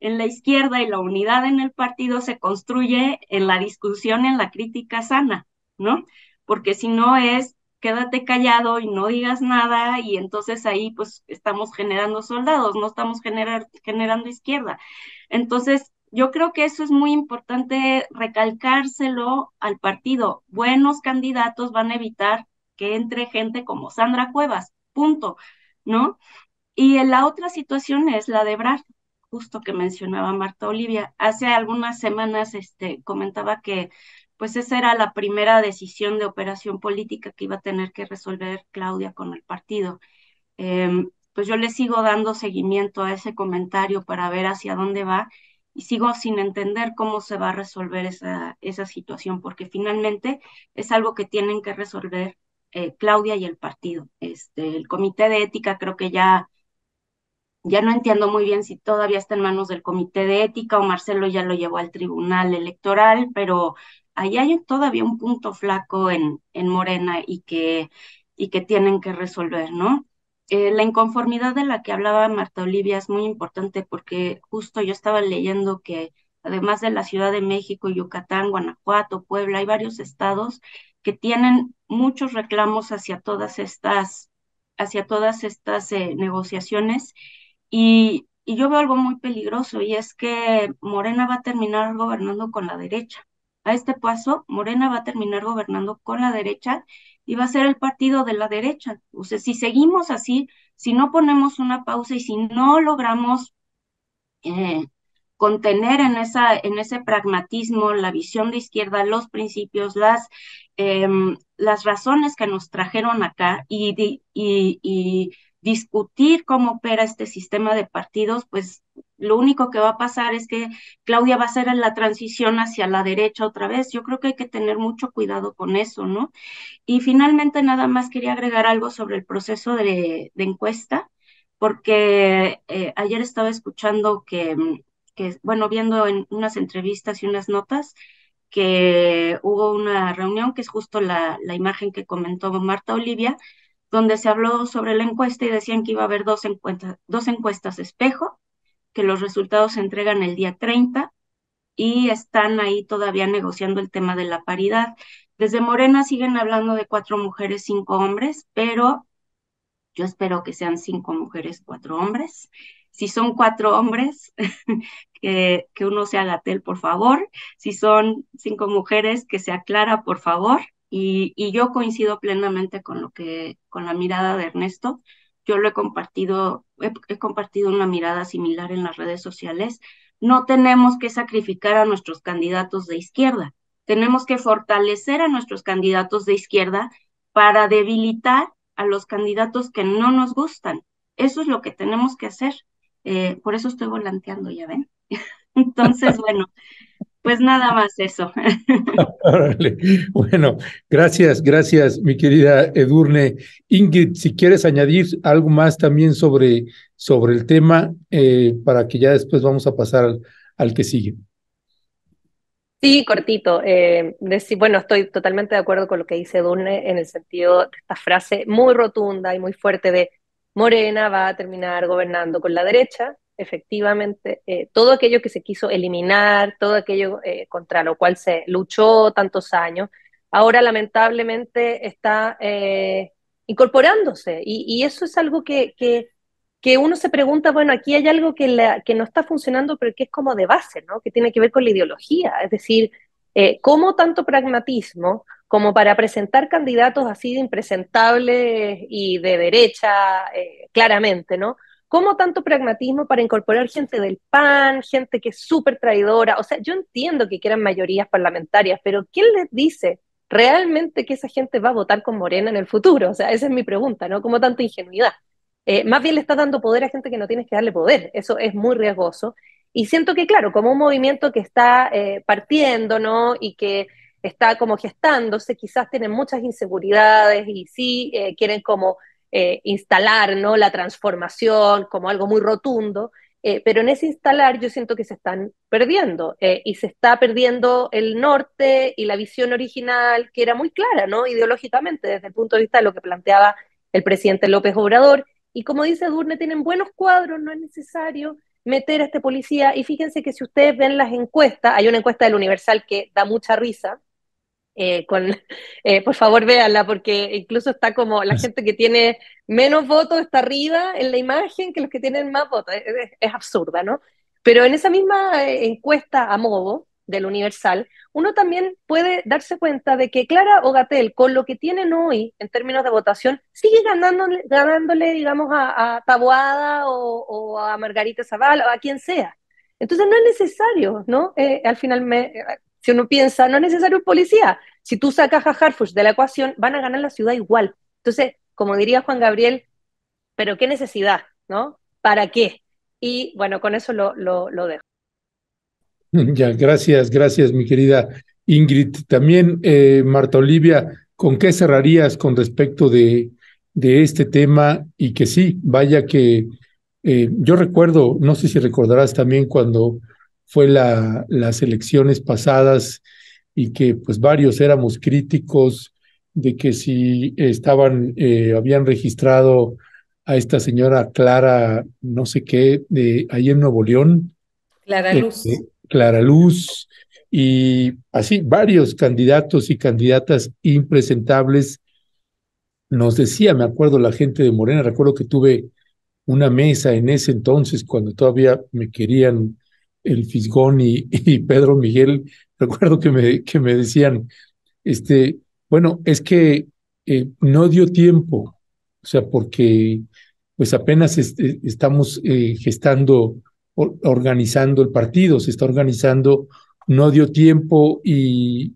en la izquierda y la unidad en el partido se construye en la discusión, en la crítica sana, ¿no? Porque si no es quédate callado y no digas nada y entonces ahí pues estamos generando soldados, no estamos generando izquierda. Entonces, yo creo que eso es muy importante recalcárselo al partido. Buenos candidatos van a evitar que entre gente como Sandra Cuevas, punto, ¿no? Y la otra situación es la de Brad, justo que mencionaba Marta Olivia. Hace algunas semanas este, comentaba que pues esa era la primera decisión de operación política que iba a tener que resolver Claudia con el partido. Em, pues yo le sigo dando seguimiento a ese comentario para ver hacia dónde va y sigo sin entender cómo se va a resolver esa, esa situación, porque finalmente es algo que tienen que resolver eh, Claudia y el partido. Este, el comité de ética creo que ya ya no entiendo muy bien si todavía está en manos del Comité de Ética o Marcelo ya lo llevó al Tribunal Electoral, pero ahí hay todavía un punto flaco en, en Morena y que, y que tienen que resolver, ¿no? Eh, la inconformidad de la que hablaba Marta Olivia es muy importante porque justo yo estaba leyendo que además de la Ciudad de México, Yucatán, Guanajuato, Puebla, hay varios estados que tienen muchos reclamos hacia todas estas, hacia todas estas eh, negociaciones y, yo veo algo muy peligroso y es que Morena va a terminar gobernando con la derecha. A este paso, Morena va a terminar gobernando con la derecha y va a ser el partido de la derecha. O sea, si seguimos así, si no ponemos una pausa y si no logramos eh, contener en, esa, en ese pragmatismo la visión de izquierda, los principios, las, em, las razones que nos trajeron acá y, y discutir cómo opera este sistema de partidos, pues lo único que va a pasar es que Claudia va a hacer la transición hacia la derecha otra vez. Yo creo que hay que tener mucho cuidado con eso, ¿no? Y finalmente nada más quería agregar algo sobre el proceso de, encuesta, porque eh, ayer estaba escuchando que, bueno, viendo en unas entrevistas y unas notas, que hubo una reunión que es justo la imagen que comentó Marta Olivia, donde se habló sobre la encuesta y decían que iba a haber dos, encuestas, dos encuestas espejo, que los resultados se entregan el día 30 y están ahí todavía negociando el tema de la paridad. Desde Morena siguen hablando de cuatro mujeres, cinco hombres, pero yo espero que sean cinco mujeres, cuatro hombres. Si son cuatro hombres, que, que uno sea Gatel, por favor. Si son cinco mujeres, que sea Clara, por favor. Y, yo coincido plenamente con lo que, con la mirada de Ernesto. Yo lo he compartido, he, compartido una mirada similar en las redes sociales. No tenemos que sacrificar a nuestros candidatos de izquierda. Tenemos que fortalecer a nuestros candidatos de izquierda para debilitar a los candidatos que no nos gustan. Eso es lo que tenemos que hacer. Eh, por eso estoy volanteando, ya ven. Entonces, bueno, pues nada más eso. bueno, gracias, gracias, mi querida Edurne. Ingrid, si quieres añadir algo más también sobre, sobre el tema, eh, para que ya después vamos a pasar al, que sigue. Sí, cortito. Eh, decir, bueno, estoy totalmente de acuerdo con lo que dice Edurne en el sentido de esta frase muy rotunda y muy fuerte de Morena va a terminar gobernando con la derecha efectivamente eh, todo aquello que se quiso eliminar, todo aquello eh, contra lo cual se luchó tantos años, ahora lamentablemente está eh, incorporándose. Y, eso es algo que, que, uno se pregunta, bueno, aquí hay algo que, que no está funcionando, pero que es como de base, ¿no? Que tiene que ver con la ideología. Es decir, ¿cómo tanto pragmatismo? como para presentar candidatos así de impresentables y de derecha, claramente, ¿no? ¿Cómo tanto pragmatismo para incorporar gente del PAN, gente que es súper traidora? O sea, yo entiendo que quieran mayorías parlamentarias, pero ¿quién les dice realmente que esa gente va a votar con Morena en el futuro? O sea, esa es mi pregunta, ¿no? ¿Cómo tanta ingenuidad? Eh, más bien le estás dando poder a gente que no tienes que darle poder. Eso es muy riesgoso. Y siento que, claro, como un movimiento que está eh, partiendo, ¿no? Y que está como gestándose, quizás tienen muchas inseguridades y sí eh, quieren como eh, instalar ¿no? la transformación como algo muy rotundo, eh, pero en ese instalar yo siento que se están perdiendo eh, y se está perdiendo el norte y la visión original que era muy clara, ¿no? ideológicamente desde el punto de vista de lo que planteaba el presidente López Obrador. Y como dice Durne, tienen buenos cuadros, no es necesario meter a este policía. Y fíjense que si ustedes ven las encuestas, hay una encuesta del Universal que da mucha risa, eh, con, eh, por favor véanla, porque incluso está como la gente que tiene menos votos está arriba en la imagen que los que tienen más votos. Es, absurda, ¿no? Pero en esa misma eh, encuesta a modo del Universal, uno también puede darse cuenta de que Clara Ogatel, con lo que tienen hoy en términos de votación, sigue ganándole, ganándole digamos, a, a Taboada o, a Margarita Zavala o a quien sea. Entonces no es necesario, ¿no? al final me, si uno piensa, no es necesario un policía. Si tú sacas a Harfush de la ecuación, van a ganar la ciudad igual. Entonces, como diría Juan Gabriel, pero qué necesidad, ¿no? ¿Para qué? Y bueno, con eso lo, lo, dejo. Ya, gracias, gracias, mi querida Ingrid. También, eh, Marta Olivia, ¿con qué cerrarías con respecto de, de este tema? Y que sí, vaya que eh, yo recuerdo, no sé si recordarás también cuando fue las elecciones pasadas y que pues varios éramos críticos de que si estaban, eh, habían registrado a esta señora Clara, no sé qué, de ahí en Nuevo León. Clara eh, Luz. Eh, Clara Luz, y así varios candidatos y candidatas impresentables. Nos decía, me acuerdo la gente de Morena, recuerdo que tuve una mesa en ese entonces cuando todavía me querían el Fisgón y, Pedro Miguel, recuerdo que me, que me decían, este, bueno, es que eh, no dio tiempo, o sea, porque pues apenas estamos eh, gestando, organizando el partido, se está organizando, no dio tiempo y,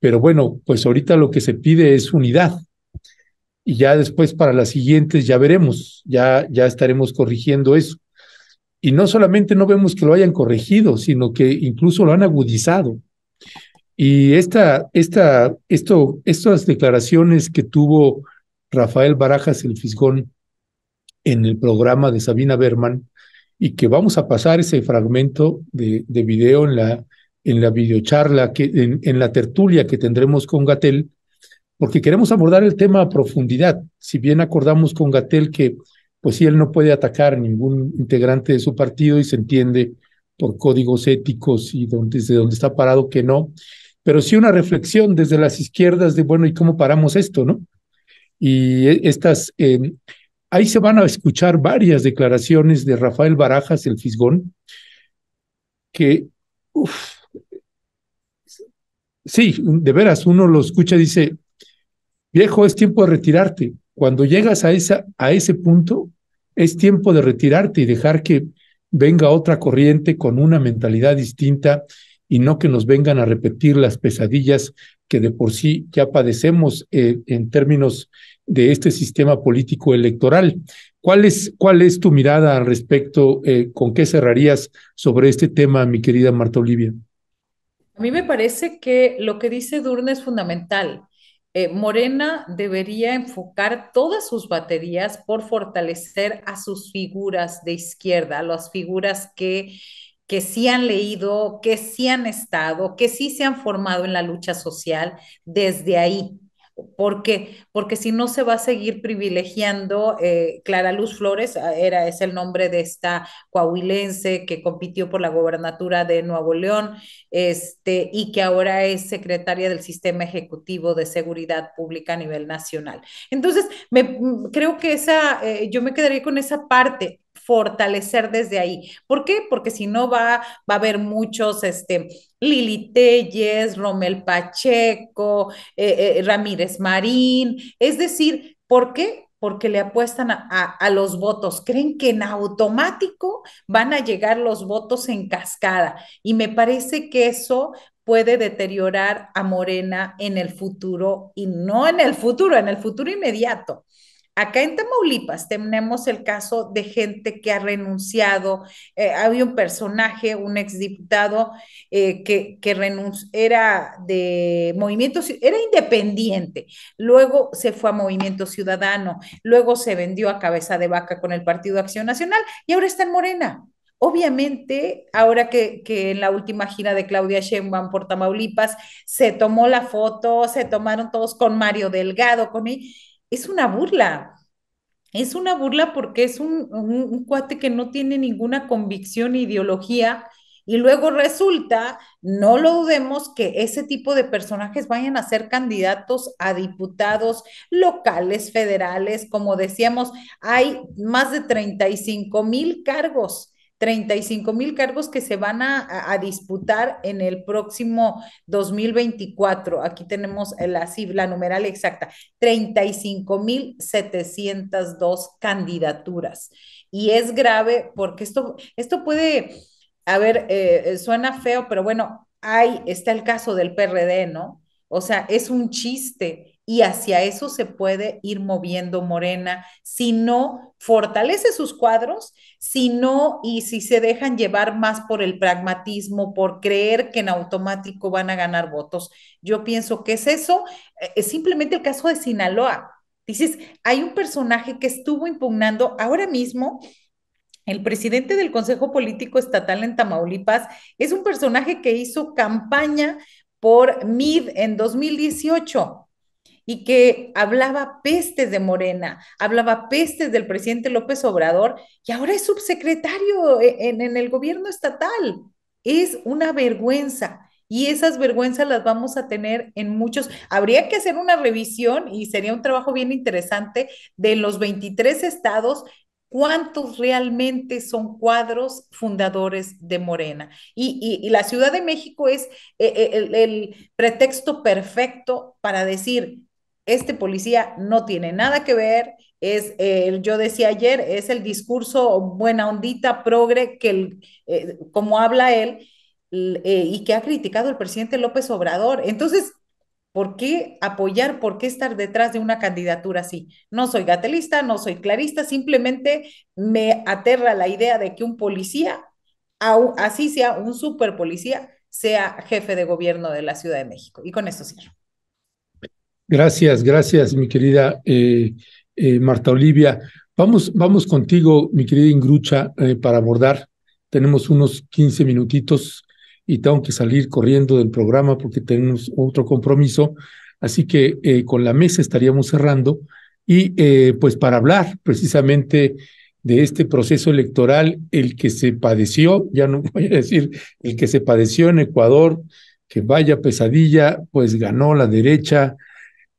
pero bueno, pues ahorita lo que se pide es unidad. Y ya después para las siguientes ya veremos, ya, ya estaremos corrigiendo eso. Y no solamente no vemos que lo hayan corregido, sino que incluso lo han agudizado. Y esta, esta, esto, estas declaraciones que tuvo Rafael Barajas el Fisgón en el programa de Sabina Berman, y que vamos a pasar ese fragmento de, video en la, en la videocharla, que, en la tertulia que tendremos con Gatel, porque queremos abordar el tema a profundidad. Si bien acordamos con Gatel que pues sí, él no puede atacar a ningún integrante de su partido y se entiende por códigos éticos y desde donde está parado que no, pero sí una reflexión desde las izquierdas de, bueno, ¿y cómo paramos esto, no? Y e, estas, em, ahí se van a escuchar varias declaraciones de Rafael Barajas, el Fisgón, que, uff, sí, de veras, uno lo escucha y dice, viejo, es tiempo de retirarte. Cuando llegas a, a ese punto, es tiempo de retirarte y dejar que venga otra corriente con una mentalidad distinta y no que nos vengan a repetir las pesadillas que de por sí ya padecemos eh, en términos de este sistema político electoral. ¿Cuál es, es tu mirada al respecto? Eh, ¿Con qué cerrarías sobre este tema, mi querida Marta Olivia? A mí me parece que lo que dice Durne es fundamental. Eh, Morena debería enfocar todas sus baterías por fortalecer a sus figuras de izquierda, a las figuras que, que sí han leído, que sí han estado, que sí se han formado en la lucha social desde ahí. Porque si no se va a seguir privilegiando, eh, Clara Luz Flores ah, era, es el nombre de esta coahuilense que compitió por la gobernatura de Nuevo León este, y que ahora es secretaria del Sistema Ejecutivo de Seguridad Pública a nivel nacional. Entonces, me, mm, creo que esa, eh, yo me quedaría con esa parte fortalecer desde ahí. ¿Por qué? Porque si no va, va a haber muchos, este, Lili Telles, Romel Pacheco, eh, eh, Ramírez Marín, es decir, ¿por qué? Porque le apuestan a, los votos, creen que en automático van a llegar los votos en cascada y me parece que eso puede deteriorar a Morena en el futuro y no en el futuro, en el futuro inmediato. Acá en Tamaulipas tenemos el caso de gente que ha renunciado. Eh, había un personaje, un exdiputado, eh, que, que renunció, era de Movimiento, era independiente. Luego se fue a Movimiento Ciudadano, luego se vendió a cabeza de vaca con el Partido Acción Nacional y ahora está en Morena. Obviamente, ahora que, que, en la última gira de Claudia Sheinbaum por Tamaulipas se tomó la foto, se tomaron todos con Mario Delgado, con él, es una burla. Es una burla porque es un, cuate que no tiene ninguna convicción, ideología, y luego resulta, no lo dudemos, que ese tipo de personajes vayan a ser candidatos a diputados locales, federales, como decíamos, hay más de 35 mil cargos 35 mil cargos que se van a, disputar en el próximo 2024. Aquí tenemos la cifra, la numeral exacta, 35 mil candidaturas. Y es grave porque esto, esto puede, a ver, eh, suena feo, pero bueno, ahí está el caso del PRD, ¿no? O sea, es un chiste y hacia eso se puede ir moviendo Morena si no fortalece sus cuadros, si no y si se dejan llevar más por el pragmatismo, por creer que en automático van a ganar votos. Yo pienso que es eso, eh, es simplemente el caso de Sinaloa. Dices, hay un personaje que estuvo impugnando ahora mismo el presidente del Consejo Político Estatal en Tamaulipas es un personaje que hizo campaña por MID en 2018 y que hablaba pestes de Morena, hablaba pestes del presidente López Obrador y ahora es subsecretario e, en, el gobierno estatal. Es una vergüenza y esas vergüenzas las vamos a tener en muchos. Habría que hacer una revisión y sería un trabajo bien interesante de los 23 estados. ¿Cuántos realmente son cuadros fundadores de Morena? Y, la Ciudad de México es eh, eh, el pretexto perfecto para decir, este policía no tiene nada que ver, es, el, yo decía ayer, es el discurso buena ondita, progre, que el, eh, como habla él, eh, y que ha criticado el presidente López Obrador. Entonces, ¿por qué apoyar, por qué estar detrás de una candidatura así? No soy gatelista, no soy clarista, simplemente me aterra la idea de que un policía, así sea un super policía, sea jefe de gobierno de la Ciudad de México. Y con esto cierro. Gracias, gracias, mi querida eh, eh, Marta Olivia. Vamos, vamos contigo, mi querida Ingrucha, eh, para abordar. Tenemos unos 15 minutitos y tengo que salir corriendo del programa porque tenemos otro compromiso. Así que con la mesa estaríamos cerrando. Y pues para hablar precisamente de este proceso electoral, el que se padeció, ya no voy a decir, el que se padeció en Ecuador, que vaya pesadilla, pues ganó la derecha,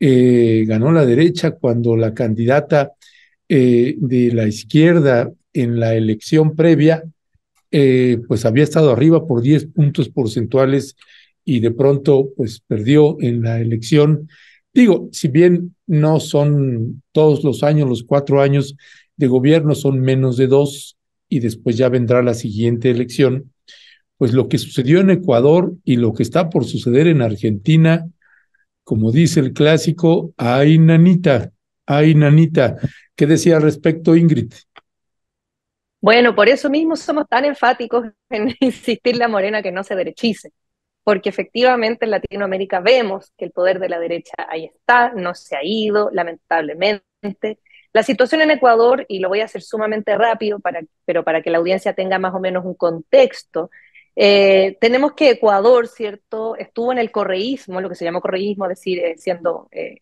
eh, ganó la derecha cuando la candidata eh, de la izquierda en la elección previa, eh, pues había estado arriba por 10 puntos porcentuales y de pronto pues perdió en la elección. Digo, si bien no son todos los años, los cuatro años de gobierno son menos de dos y después ya vendrá la siguiente elección, pues lo que sucedió en Ecuador y lo que está por suceder en Argentina como dice el clásico, ay nanita, ay nanita. ¿Qué decía al respecto Ingrid? Bueno, por eso mismo somos tan enfáticos en insistir la morena que no se derechice, porque efectivamente en Latinoamérica vemos que el poder de la derecha ahí está, no se ha ido, lamentablemente. La situación en Ecuador, y lo voy a hacer sumamente rápido, para, pero para que la audiencia tenga más o menos un contexto, eh, tenemos que Ecuador, ¿cierto? Estuvo en el correísmo, lo que se llamó correísmo, es decir, eh, siendo, eh,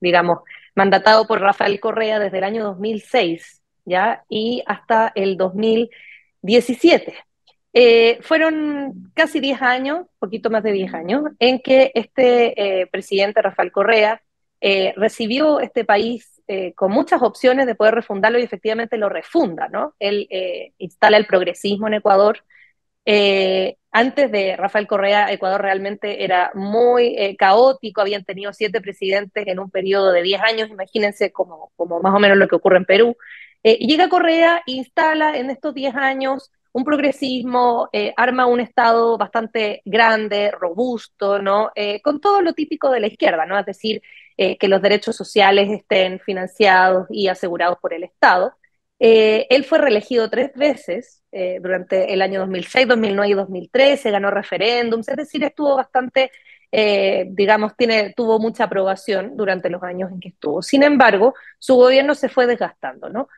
digamos, mandatado por Rafael Correa desde el año 2006, ¿ya? Y hasta el 2017. fueron casi 10 años, poquito más de 10 años, en que este presidente Rafael Correa recibió este país con muchas opciones de poder refundarlo y efectivamente lo refunda, ¿no? Él instala el progresismo en Ecuador, eh, antes de Rafael Correa, Ecuador realmente era muy eh, caótico, habían tenido siete presidentes en un periodo de diez años, imagínense como, más o menos lo que ocurre en Perú. Eh, llega Correa, instala en estos diez años un progresismo, arma un Estado bastante grande, robusto, ¿no? con todo lo típico de la izquierda, ¿no? Es decir, que los derechos sociales estén financiados y asegurados por el Estado. Eh, él fue reelegido tres veces eh, durante el año 2006, 2009 y 2013, ganó referéndums, es decir, estuvo bastante, eh, digamos, tiene, tuvo mucha aprobación durante los años en que estuvo. Sin embargo, su gobierno se fue desgastando, ¿no?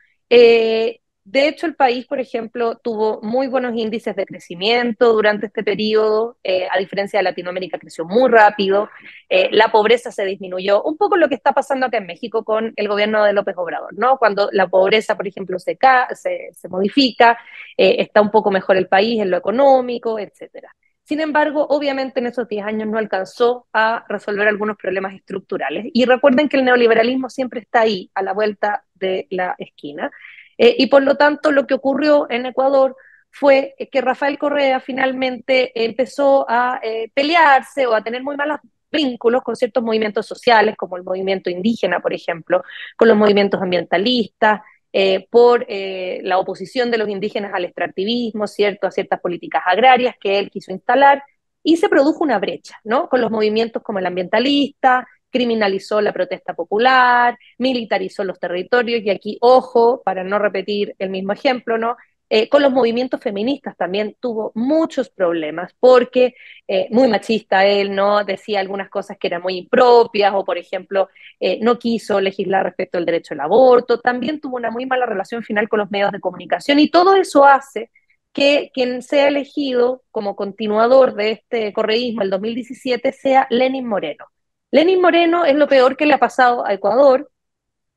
De hecho, el país, por ejemplo, tuvo muy buenos índices de crecimiento durante este periodo, eh, a diferencia de Latinoamérica, creció muy rápido, eh, la pobreza se disminuyó, un poco lo que está pasando acá en México con el gobierno de López Obrador, ¿no? Cuando la pobreza, por ejemplo, se, se modifica, eh, está un poco mejor el país en lo económico, etcétera. Sin embargo, obviamente en esos 10 años no alcanzó a resolver algunos problemas estructurales. Y recuerden que el neoliberalismo siempre está ahí, a la vuelta de la esquina. Eh, y por lo tanto, lo que ocurrió en Ecuador fue que Rafael Correa finalmente empezó a eh, pelearse o a tener muy malos vínculos con ciertos movimientos sociales, como el movimiento indígena, por ejemplo, con los movimientos ambientalistas, eh, por la oposición de los indígenas al extractivismo, ¿cierto? a ciertas políticas agrarias que él quiso instalar, y se produjo una brecha, ¿no? Con los movimientos como el ambientalista, criminalizó la protesta popular, militarizó los territorios, y aquí, ojo, para no repetir el mismo ejemplo, ¿no? Eh, con los movimientos feministas también tuvo muchos problemas porque eh, muy machista él, ¿no? Decía algunas cosas que eran muy impropias o, por ejemplo, eh, no quiso legislar respecto al derecho al aborto, también tuvo una muy mala relación final con los medios de comunicación y todo eso hace que quien sea elegido como continuador de este correísmo el 2017 sea Lenin Moreno. Lenin Moreno es lo peor que le ha pasado a Ecuador,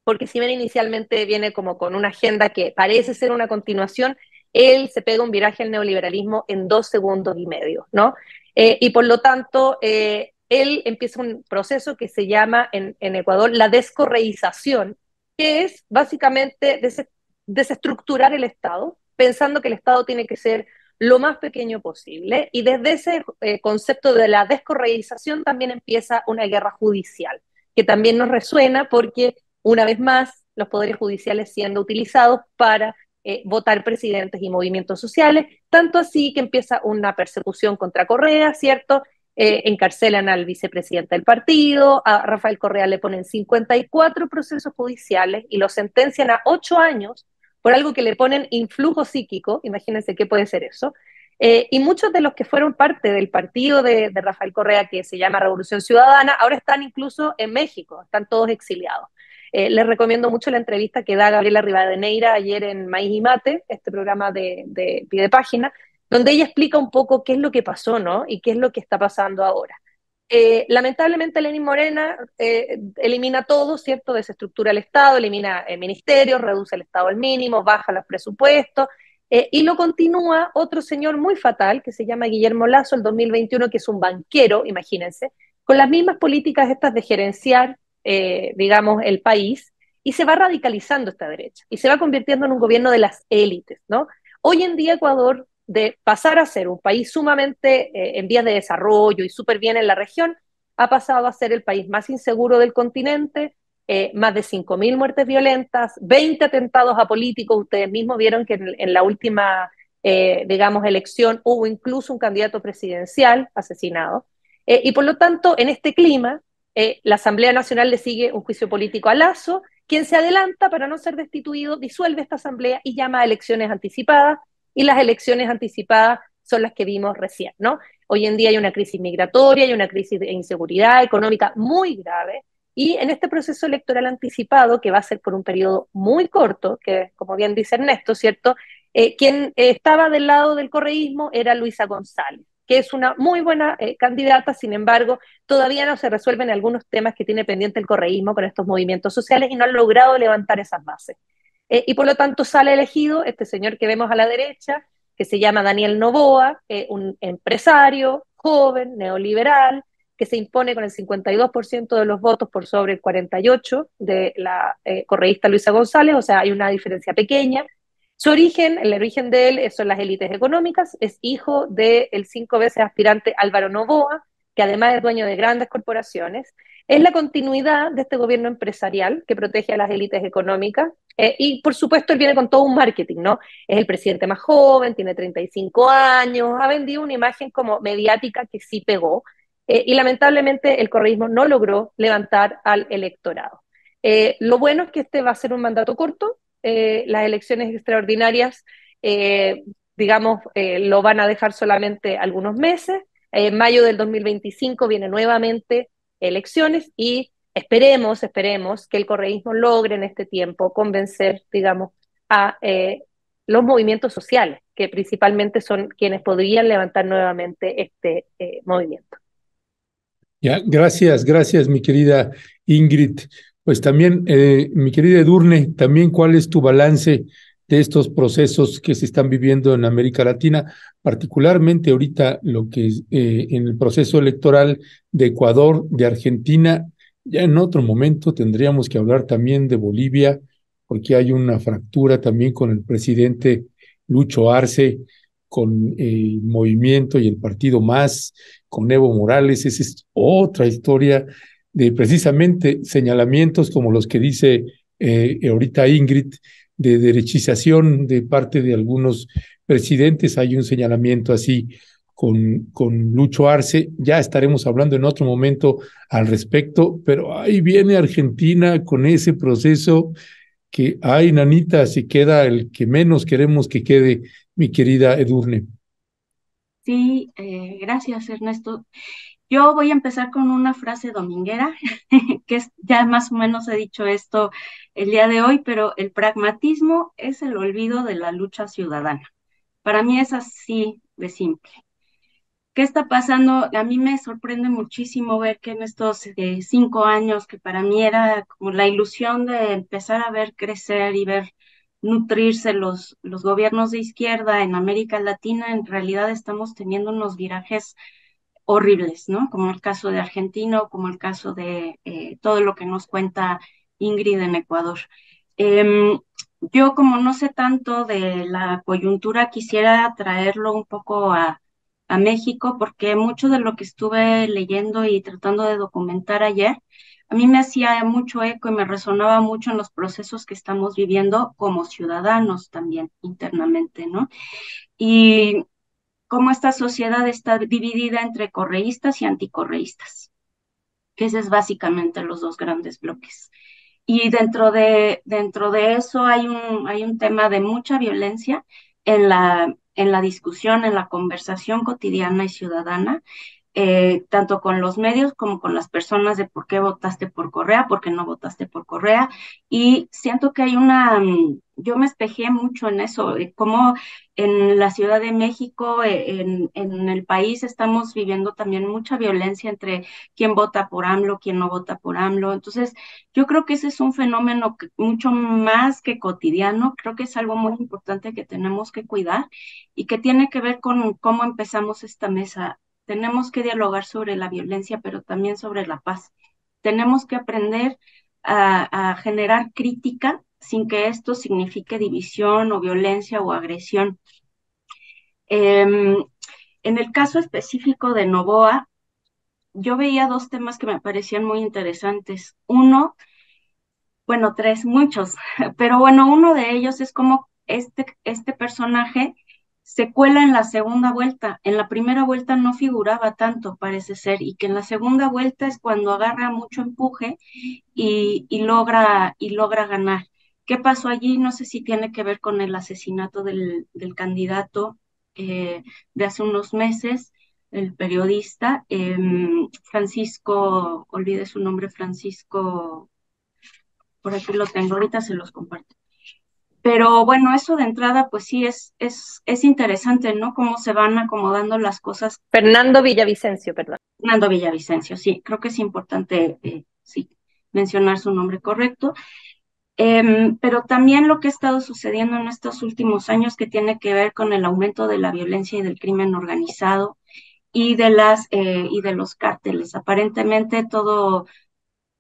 porque si bien inicialmente viene como con una agenda que parece ser una continuación, él se pega un viraje al neoliberalismo en dos segundos y medio, ¿no? Eh, y por lo tanto, eh, él empieza un proceso que se llama en, Ecuador la descorreización, que es básicamente desestructurar el Estado, pensando que el Estado tiene que ser lo más pequeño posible. Y desde ese eh, concepto de la descorreización también empieza una guerra judicial, que también nos resuena porque, una vez más, los poderes judiciales siendo utilizados para eh, votar presidentes y movimientos sociales, tanto así que empieza una persecución contra Correa, ¿cierto? Eh, encarcelan al vicepresidente del partido, a Rafael Correa le ponen 54 procesos judiciales y lo sentencian a ocho años por algo que le ponen influjo psíquico, imagínense qué puede ser eso, eh, y muchos de los que fueron parte del partido de, Rafael Correa, que se llama Revolución Ciudadana, ahora están incluso en México, están todos exiliados. Eh, les recomiendo mucho la entrevista que da Gabriela Rivadeneira ayer en Maíz y Mate, este programa de, de, de página, donde ella explica un poco qué es lo que pasó, ¿no? Y qué es lo que está pasando ahora. Eh, lamentablemente, Lenin Morena eh, elimina todo, ¿cierto? Desestructura el Estado, elimina el eh, ministerios, reduce el Estado al mínimo, baja los presupuestos, y lo continúa otro señor muy fatal que se llama Guillermo Lazo, el 2021, que es un banquero, imagínense, con las mismas políticas estas de gerenciar, digamos, el país, y se va radicalizando esta derecha, y se va convirtiendo en un gobierno de las élites, ¿no? Hoy en día Ecuador de pasar a ser un país sumamente eh, en vías de desarrollo y súper bien en la región, ha pasado a ser el país más inseguro del continente, eh, más de 5.000 muertes violentas, 20 atentados a políticos. Ustedes mismos vieron que en, la última, eh, digamos, elección hubo incluso un candidato presidencial asesinado. y por lo tanto, en este clima, la Asamblea Nacional le sigue un juicio político a Lazo, quien se adelanta para no ser destituido, disuelve esta Asamblea y llama a elecciones anticipadas y las elecciones anticipadas son las que vimos recién, ¿no? Hoy en día hay una crisis migratoria, hay una crisis de inseguridad económica muy grave, y en este proceso electoral anticipado, que va a ser por un periodo muy corto, que como bien dice Ernesto, ¿cierto? Eh, quien estaba del lado del correísmo era Luisa González, que es una muy buena eh, candidata, sin embargo, todavía no se resuelven algunos temas que tiene pendiente el correísmo con estos movimientos sociales y no han logrado levantar esas bases. Eh, y por lo tanto sale elegido este señor que vemos a la derecha, que se llama Daniel Novoa, un empresario joven, neoliberal, que se impone con el 52% de los votos por sobre el 48% de la eh, correísta Luisa González, o sea, hay una diferencia pequeña. Su origen, el origen de él eh, son las élites económicas, es hijo del el cinco veces aspirante Álvaro Novoa, que además es dueño de grandes corporaciones. Es la continuidad de este gobierno empresarial que protege a las élites económicas eh, y por supuesto, él viene con todo un marketing, ¿no? Es el presidente más joven, tiene 35 años, ha vendido una imagen como mediática que sí pegó. Eh, y lamentablemente el correísmo no logró levantar al electorado. Eh, lo bueno es que este va a ser un mandato corto, las elecciones extraordinarias, digamos, lo van a dejar solamente algunos meses. En mayo del 2025 vienen nuevamente elecciones y esperemos, esperemos que el correísmo logre en este tiempo convencer, digamos, a eh, los movimientos sociales, que principalmente son quienes podrían levantar nuevamente este eh, movimiento. Ya, gracias, gracias, mi querida Ingrid. Pues también, eh, mi querida Edurne, también cuál es tu balance de estos procesos que se están viviendo en América Latina, particularmente ahorita lo que en el proceso electoral de Ecuador, de Argentina ya en otro momento tendríamos que hablar también de Bolivia, porque hay una fractura también con el presidente Lucho Arce, con el movimiento y el partido más, con Evo Morales. Esa es otra historia de precisamente señalamientos como los que dice eh, ahorita Ingrid, de derechización de parte de algunos presidentes. Hay un señalamiento así con, con Lucho Arce. Ya estaremos hablando en otro momento al respecto, pero ahí viene Argentina con ese proceso que, hay nanita, si queda el que menos queremos que quede, mi querida Edurne. Sí, eh, gracias Ernesto. Yo voy a empezar con una frase dominguera, que ya más o menos he dicho esto el día de hoy, pero el pragmatismo es el olvido de la lucha ciudadana. Para mí es así de simple. ¿Qué está pasando? A mí me sorprende muchísimo ver que en estos eh, cinco años, que para mí era como la ilusión de empezar a ver crecer y ver nutrirse los, los gobiernos de izquierda en América Latina, en realidad estamos teniendo unos virajes horribles, ¿no? Como el caso de Argentina como el caso de eh, todo lo que nos cuenta Ingrid en Ecuador. Em, yo como no sé tanto de la coyuntura, quisiera traerlo un poco a, a México, porque mucho de lo que estuve leyendo y tratando de documentar ayer, a mí me hacía mucho eco y me resonaba mucho en los procesos que estamos viviendo como ciudadanos también internamente, ¿no? Y cómo esta sociedad está dividida entre correístas y anticorreístas, que es básicamente los dos grandes bloques. Y dentro de, dentro de eso hay un, hay un tema de mucha violencia en la, en la discusión, en la conversación cotidiana y ciudadana eh, tanto con los medios como con las personas de por qué votaste por Correa, por qué no votaste por Correa. Y siento que hay una, mm, yo me espejé mucho en eso, como en la Ciudad de México, eh, en, el país estamos viviendo también mucha violencia entre quién vota por AMLO, quién no vota por AMLO. Entonces, yo creo que ese es un fenómeno mucho más que cotidiano, creo que es algo muy importante que tenemos que cuidar y que tiene que ver con cómo empezamos esta mesa tenemos que dialogar sobre la violencia, pero también sobre la paz. Tenemos que aprender a, generar crítica sin que esto signifique división o violencia o agresión. Em, en el caso específico de Novoa, yo veía dos temas que me parecían muy interesantes. Uno, bueno, tres, muchos, pero bueno, uno de ellos es como este, este personaje se cuela en la segunda vuelta. En la primera vuelta no figuraba tanto, parece ser, y que en la segunda vuelta es cuando agarra mucho empuje y, logra, y logra ganar. ¿Qué pasó allí? No sé si tiene que ver con el asesinato del, candidato eh, de hace unos meses, el periodista em, Francisco, olvide su nombre, Francisco, por aquí lo tengo, ahorita se los comparto. Pero bueno, eso de entrada, pues sí, es, es, interesante, ¿no? Cómo se van acomodando las cosas. Fernando Villavicencio, perdón. Fernando Villavicencio, sí, creo que es importante, eh, sí, mencionar su nombre correcto. Em, pero también lo que ha estado sucediendo en estos últimos años que tiene que ver con el aumento de la violencia y del crimen organizado y de las eh, y de los cárteles. Aparentemente todo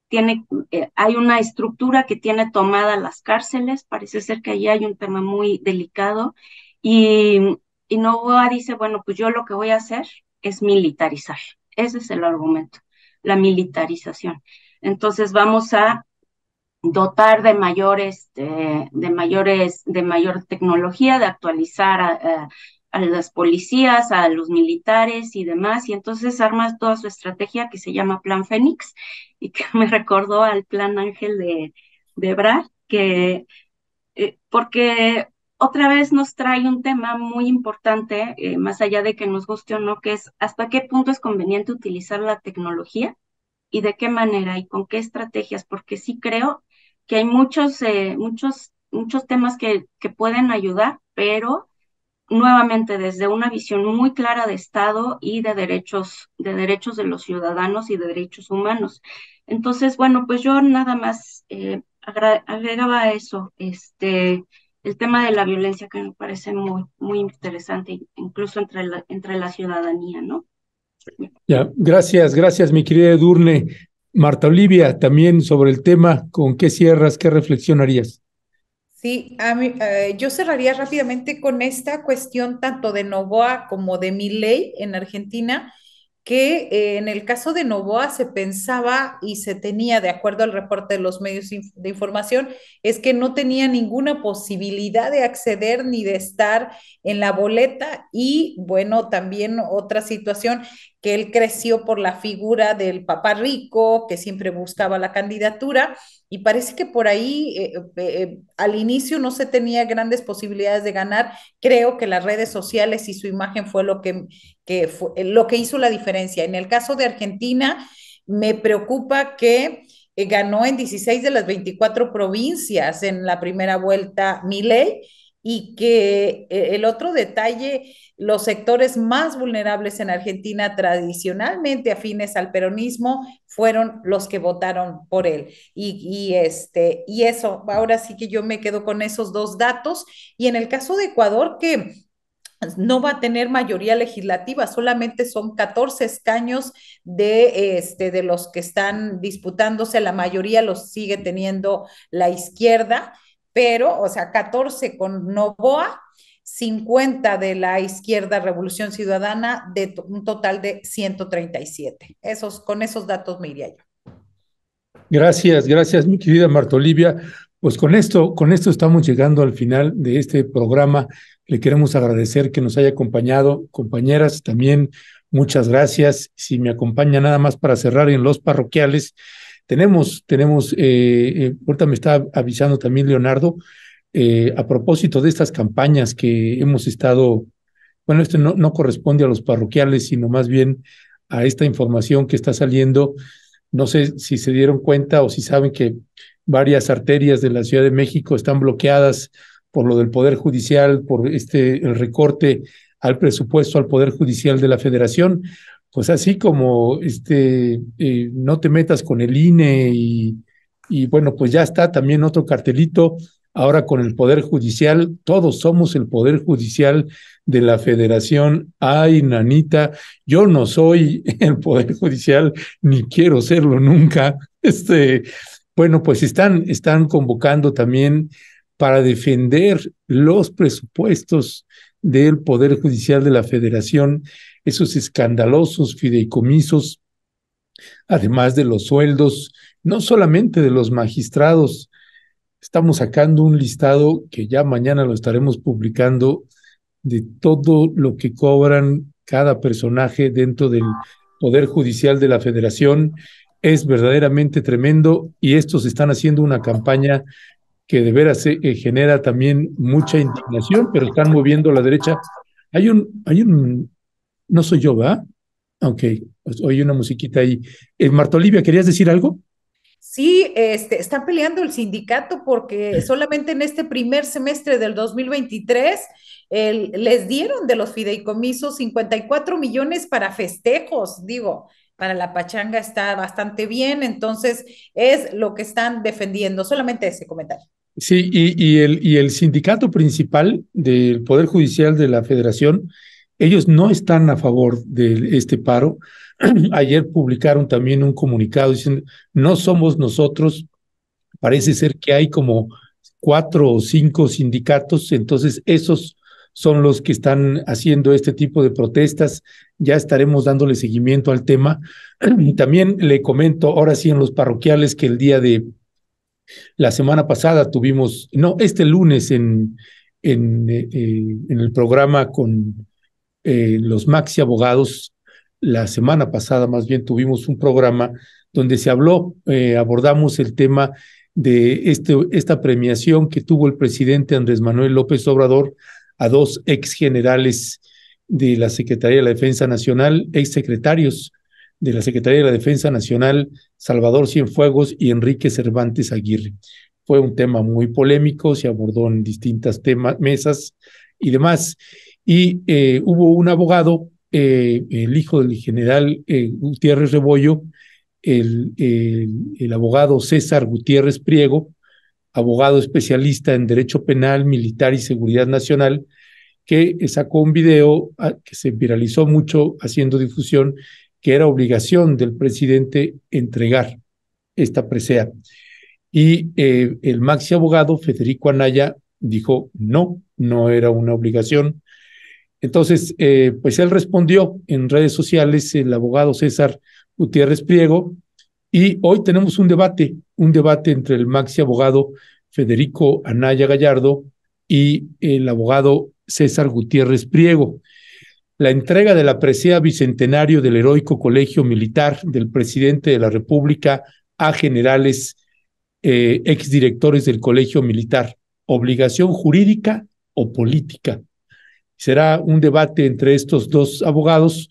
tiene, eh, hay una estructura que tiene tomada las cárceles, parece ser que allí hay un tema muy delicado, y, y Novoa dice, bueno, pues yo lo que voy a hacer es militarizar, ese es el argumento, la militarización. Entonces vamos a dotar de mayores, de, de mayores, de mayor tecnología, de actualizar a las policías, a los militares y demás, y entonces armas toda su estrategia que se llama Plan Fénix y que me recordó al Plan Ángel de, de que eh, porque otra vez nos trae un tema muy importante, eh, más allá de que nos guste o no, que es hasta qué punto es conveniente utilizar la tecnología y de qué manera y con qué estrategias, porque sí creo que hay muchos, eh, muchos, muchos temas que, que pueden ayudar, pero nuevamente desde una visión muy clara de Estado y de derechos, de derechos de los ciudadanos y de derechos humanos. Entonces, bueno, pues yo nada más eh, agregaba agregaba eso, este, el tema de la violencia que me parece muy, muy interesante, incluso entre la, entre la ciudadanía, ¿no? Ya, gracias, gracias, mi querida Edurne. Marta Olivia, también sobre el tema, ¿con qué cierras, qué reflexionarías? Sí, eh, yo cerraría rápidamente con esta cuestión tanto de Novoa como de mi ley en Argentina, que eh, en el caso de Novoa se pensaba y se tenía, de acuerdo al reporte de los medios de información, es que no tenía ninguna posibilidad de acceder ni de estar en la boleta y bueno, también otra situación que él creció por la figura del papá rico, que siempre buscaba la candidatura, y parece que por ahí eh, eh, eh, al inicio no se tenía grandes posibilidades de ganar. Creo que las redes sociales y su imagen fue lo que, lo que hizo la diferencia. En el caso de Argentina, me preocupa que ganó en 16 de las 24 provincias en la primera vuelta Milei y que eh, el otro detalle, los sectores más vulnerables en Argentina tradicionalmente afines al peronismo fueron los que votaron por él. Y, este, y eso, ahora sí que yo me quedo con esos dos datos. Y en el caso de Ecuador, que no va a tener mayoría legislativa, solamente son 14 escaños de, este, de los que están disputándose, la mayoría los sigue teniendo la izquierda pero, o sea, 14 con Novoa, 50 de la izquierda Revolución Ciudadana, de un total de 137. Esos, con esos datos me iría yo. Gracias, gracias, mi querida Marta Olivia. Pues con esto, con esto estamos llegando al final de este programa. Le queremos agradecer que nos haya acompañado, compañeras, también muchas gracias. Si me acompaña nada más para cerrar en los parroquiales, tenemos, tenemos, eh, eh, ahorita me está avisando también Leonardo, eh, a propósito de estas campañas que hemos estado, bueno, esto no, no corresponde a los parroquiales, sino más bien a esta información que está saliendo. No sé si se dieron cuenta o si saben que varias arterias de la Ciudad de México están bloqueadas por lo del Poder Judicial, por este, el recorte al presupuesto al Poder Judicial de la Federación pues así como este, eh, no te metas con el INE y, y bueno, pues ya está también otro cartelito, ahora con el Poder Judicial, todos somos el Poder Judicial de la Federación. Ay, nanita, yo no soy el Poder Judicial, ni quiero serlo nunca. Este, bueno, pues están, están convocando también para defender los presupuestos del Poder Judicial de la Federación esos escandalosos fideicomisos, además de los sueldos, no solamente de los magistrados. Estamos sacando un listado que ya mañana lo estaremos publicando de todo lo que cobran cada personaje dentro del Poder Judicial de la Federación. Es verdaderamente tremendo y estos están haciendo una campaña que de veras eh, genera también mucha indignación, pero están moviendo la derecha. Hay un, hay un no soy yo, ¿va? Ok, pues, oí una musiquita ahí. Eh, Marta Olivia, ¿querías decir algo? Sí, este, están peleando el sindicato porque solamente en este primer semestre del 2023 les dieron de los fideicomisos 54 millones para festejos, digo, para la pachanga está bastante bien, entonces es lo que están defendiendo, solamente ese comentario. Sí, y el, y el sindicato principal del Poder Judicial de la Federación ellos no están a favor de este paro. Ayer publicaron también un comunicado diciendo, no somos nosotros, parece ser que hay como cuatro o cinco sindicatos, entonces esos son los que están haciendo este tipo de protestas. Ya estaremos dándole seguimiento al tema. Y también le comento ahora sí en los parroquiales que el día de la semana pasada tuvimos, no, este lunes en, en, eh, eh, en el programa con eh, los maxi abogados, la semana pasada más bien tuvimos un programa donde se habló, eh, abordamos el tema de este, esta premiación que tuvo el presidente Andrés Manuel López Obrador a dos ex generales de la Secretaría de la Defensa Nacional, ex secretarios de la Secretaría de la Defensa Nacional, Salvador Cienfuegos y Enrique Cervantes Aguirre. Fue un tema muy polémico, se abordó en distintas temas, mesas y demás y eh, hubo un abogado, eh, el hijo del general eh, Gutiérrez Rebollo, el, abogado César Gutiérrez Priego, abogado especialista en Derecho Penal, Militar y Seguridad Nacional, que sacó un video ah, que se viralizó mucho haciendo difusión, que era obligación del presidente entregar esta presea. Y el maxi abogado Federico Anaya dijo, no, no era una obligación, entonces, eh, pues él respondió en redes sociales, el abogado César Gutiérrez Priego, y hoy tenemos un debate, un debate entre el maxi abogado Federico Anaya Gallardo y el abogado César Gutiérrez Priego. La entrega de la presea bicentenario del heroico colegio militar del presidente de la República a generales ex eh, exdirectores del colegio militar, obligación jurídica o política. Será un debate entre estos dos abogados.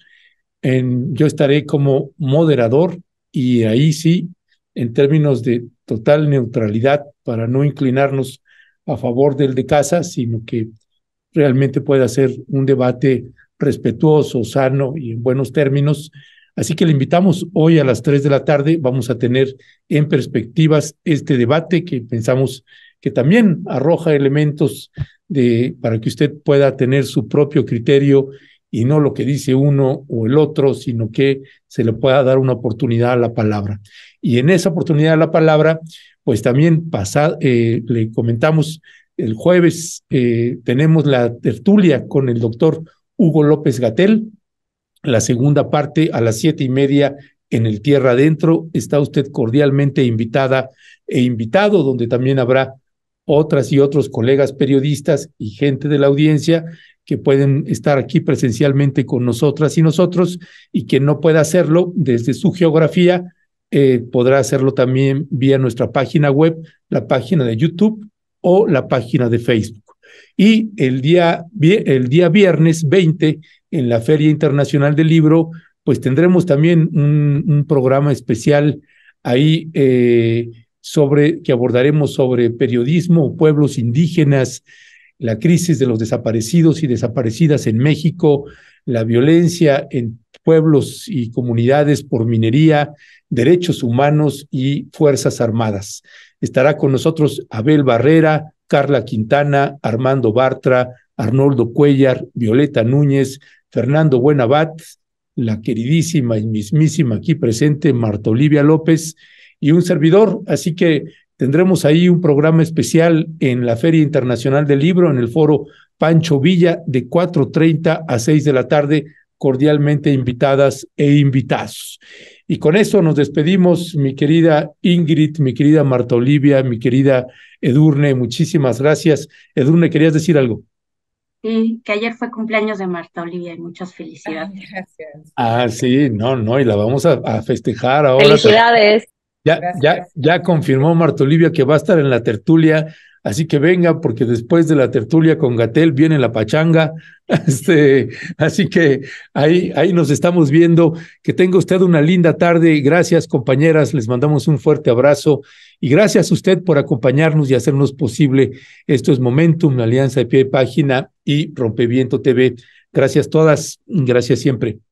En, yo estaré como moderador y ahí sí, en términos de total neutralidad, para no inclinarnos a favor del de casa, sino que realmente pueda ser un debate respetuoso, sano y en buenos términos. Así que le invitamos hoy a las 3 de la tarde, vamos a tener en perspectivas este debate que pensamos que también arroja elementos de, para que usted pueda tener su propio criterio y no lo que dice uno o el otro, sino que se le pueda dar una oportunidad a la palabra. Y en esa oportunidad a la palabra, pues también eh, le comentamos el jueves, eh, tenemos la tertulia con el doctor Hugo López Gatel, la segunda parte a las siete y media en el Tierra Adentro. Está usted cordialmente invitada e invitado, donde también habrá otras y otros colegas periodistas y gente de la audiencia que pueden estar aquí presencialmente con nosotras y nosotros y quien no pueda hacerlo desde su geografía eh, podrá hacerlo también vía nuestra página web, la página de YouTube o la página de Facebook. Y el día, el día viernes 20, en la Feria Internacional del Libro, pues tendremos también un, programa especial ahí. Eh, sobre, que abordaremos sobre periodismo, pueblos indígenas, la crisis de los desaparecidos y desaparecidas en México, la violencia en pueblos y comunidades por minería, derechos humanos y Fuerzas Armadas. Estará con nosotros Abel Barrera, Carla Quintana, Armando Bartra, Arnoldo Cuellar, Violeta Núñez, Fernando Buenabat, la queridísima y mismísima aquí presente Marta Olivia López y un servidor. Así que tendremos ahí un programa especial en la Feria Internacional del Libro, en el foro Pancho Villa, de 4.30 a 6 de la tarde, cordialmente invitadas e invitados. Y con eso nos despedimos, mi querida Ingrid, mi querida Marta Olivia, mi querida Edurne, muchísimas gracias. Edurne, ¿querías decir algo? Sí, que ayer fue cumpleaños de Marta Olivia y muchas felicidades. Ah, sí, no, no, y la vamos a, a festejar ahora. Felicidades. Ya, ya, ya confirmó que va a estar en la tertulia, así que venga, porque después de la tertulia con Gatel viene la pachanga. Este, así que ahí, ahí nos estamos viendo. Que tenga usted una linda tarde. Gracias, compañeras. Les mandamos un fuerte abrazo. Y gracias a usted por acompañarnos y hacernos posible. Esto es Momentum, Alianza de Pie de Página y Rompeviento TV. Gracias todas. Gracias siempre.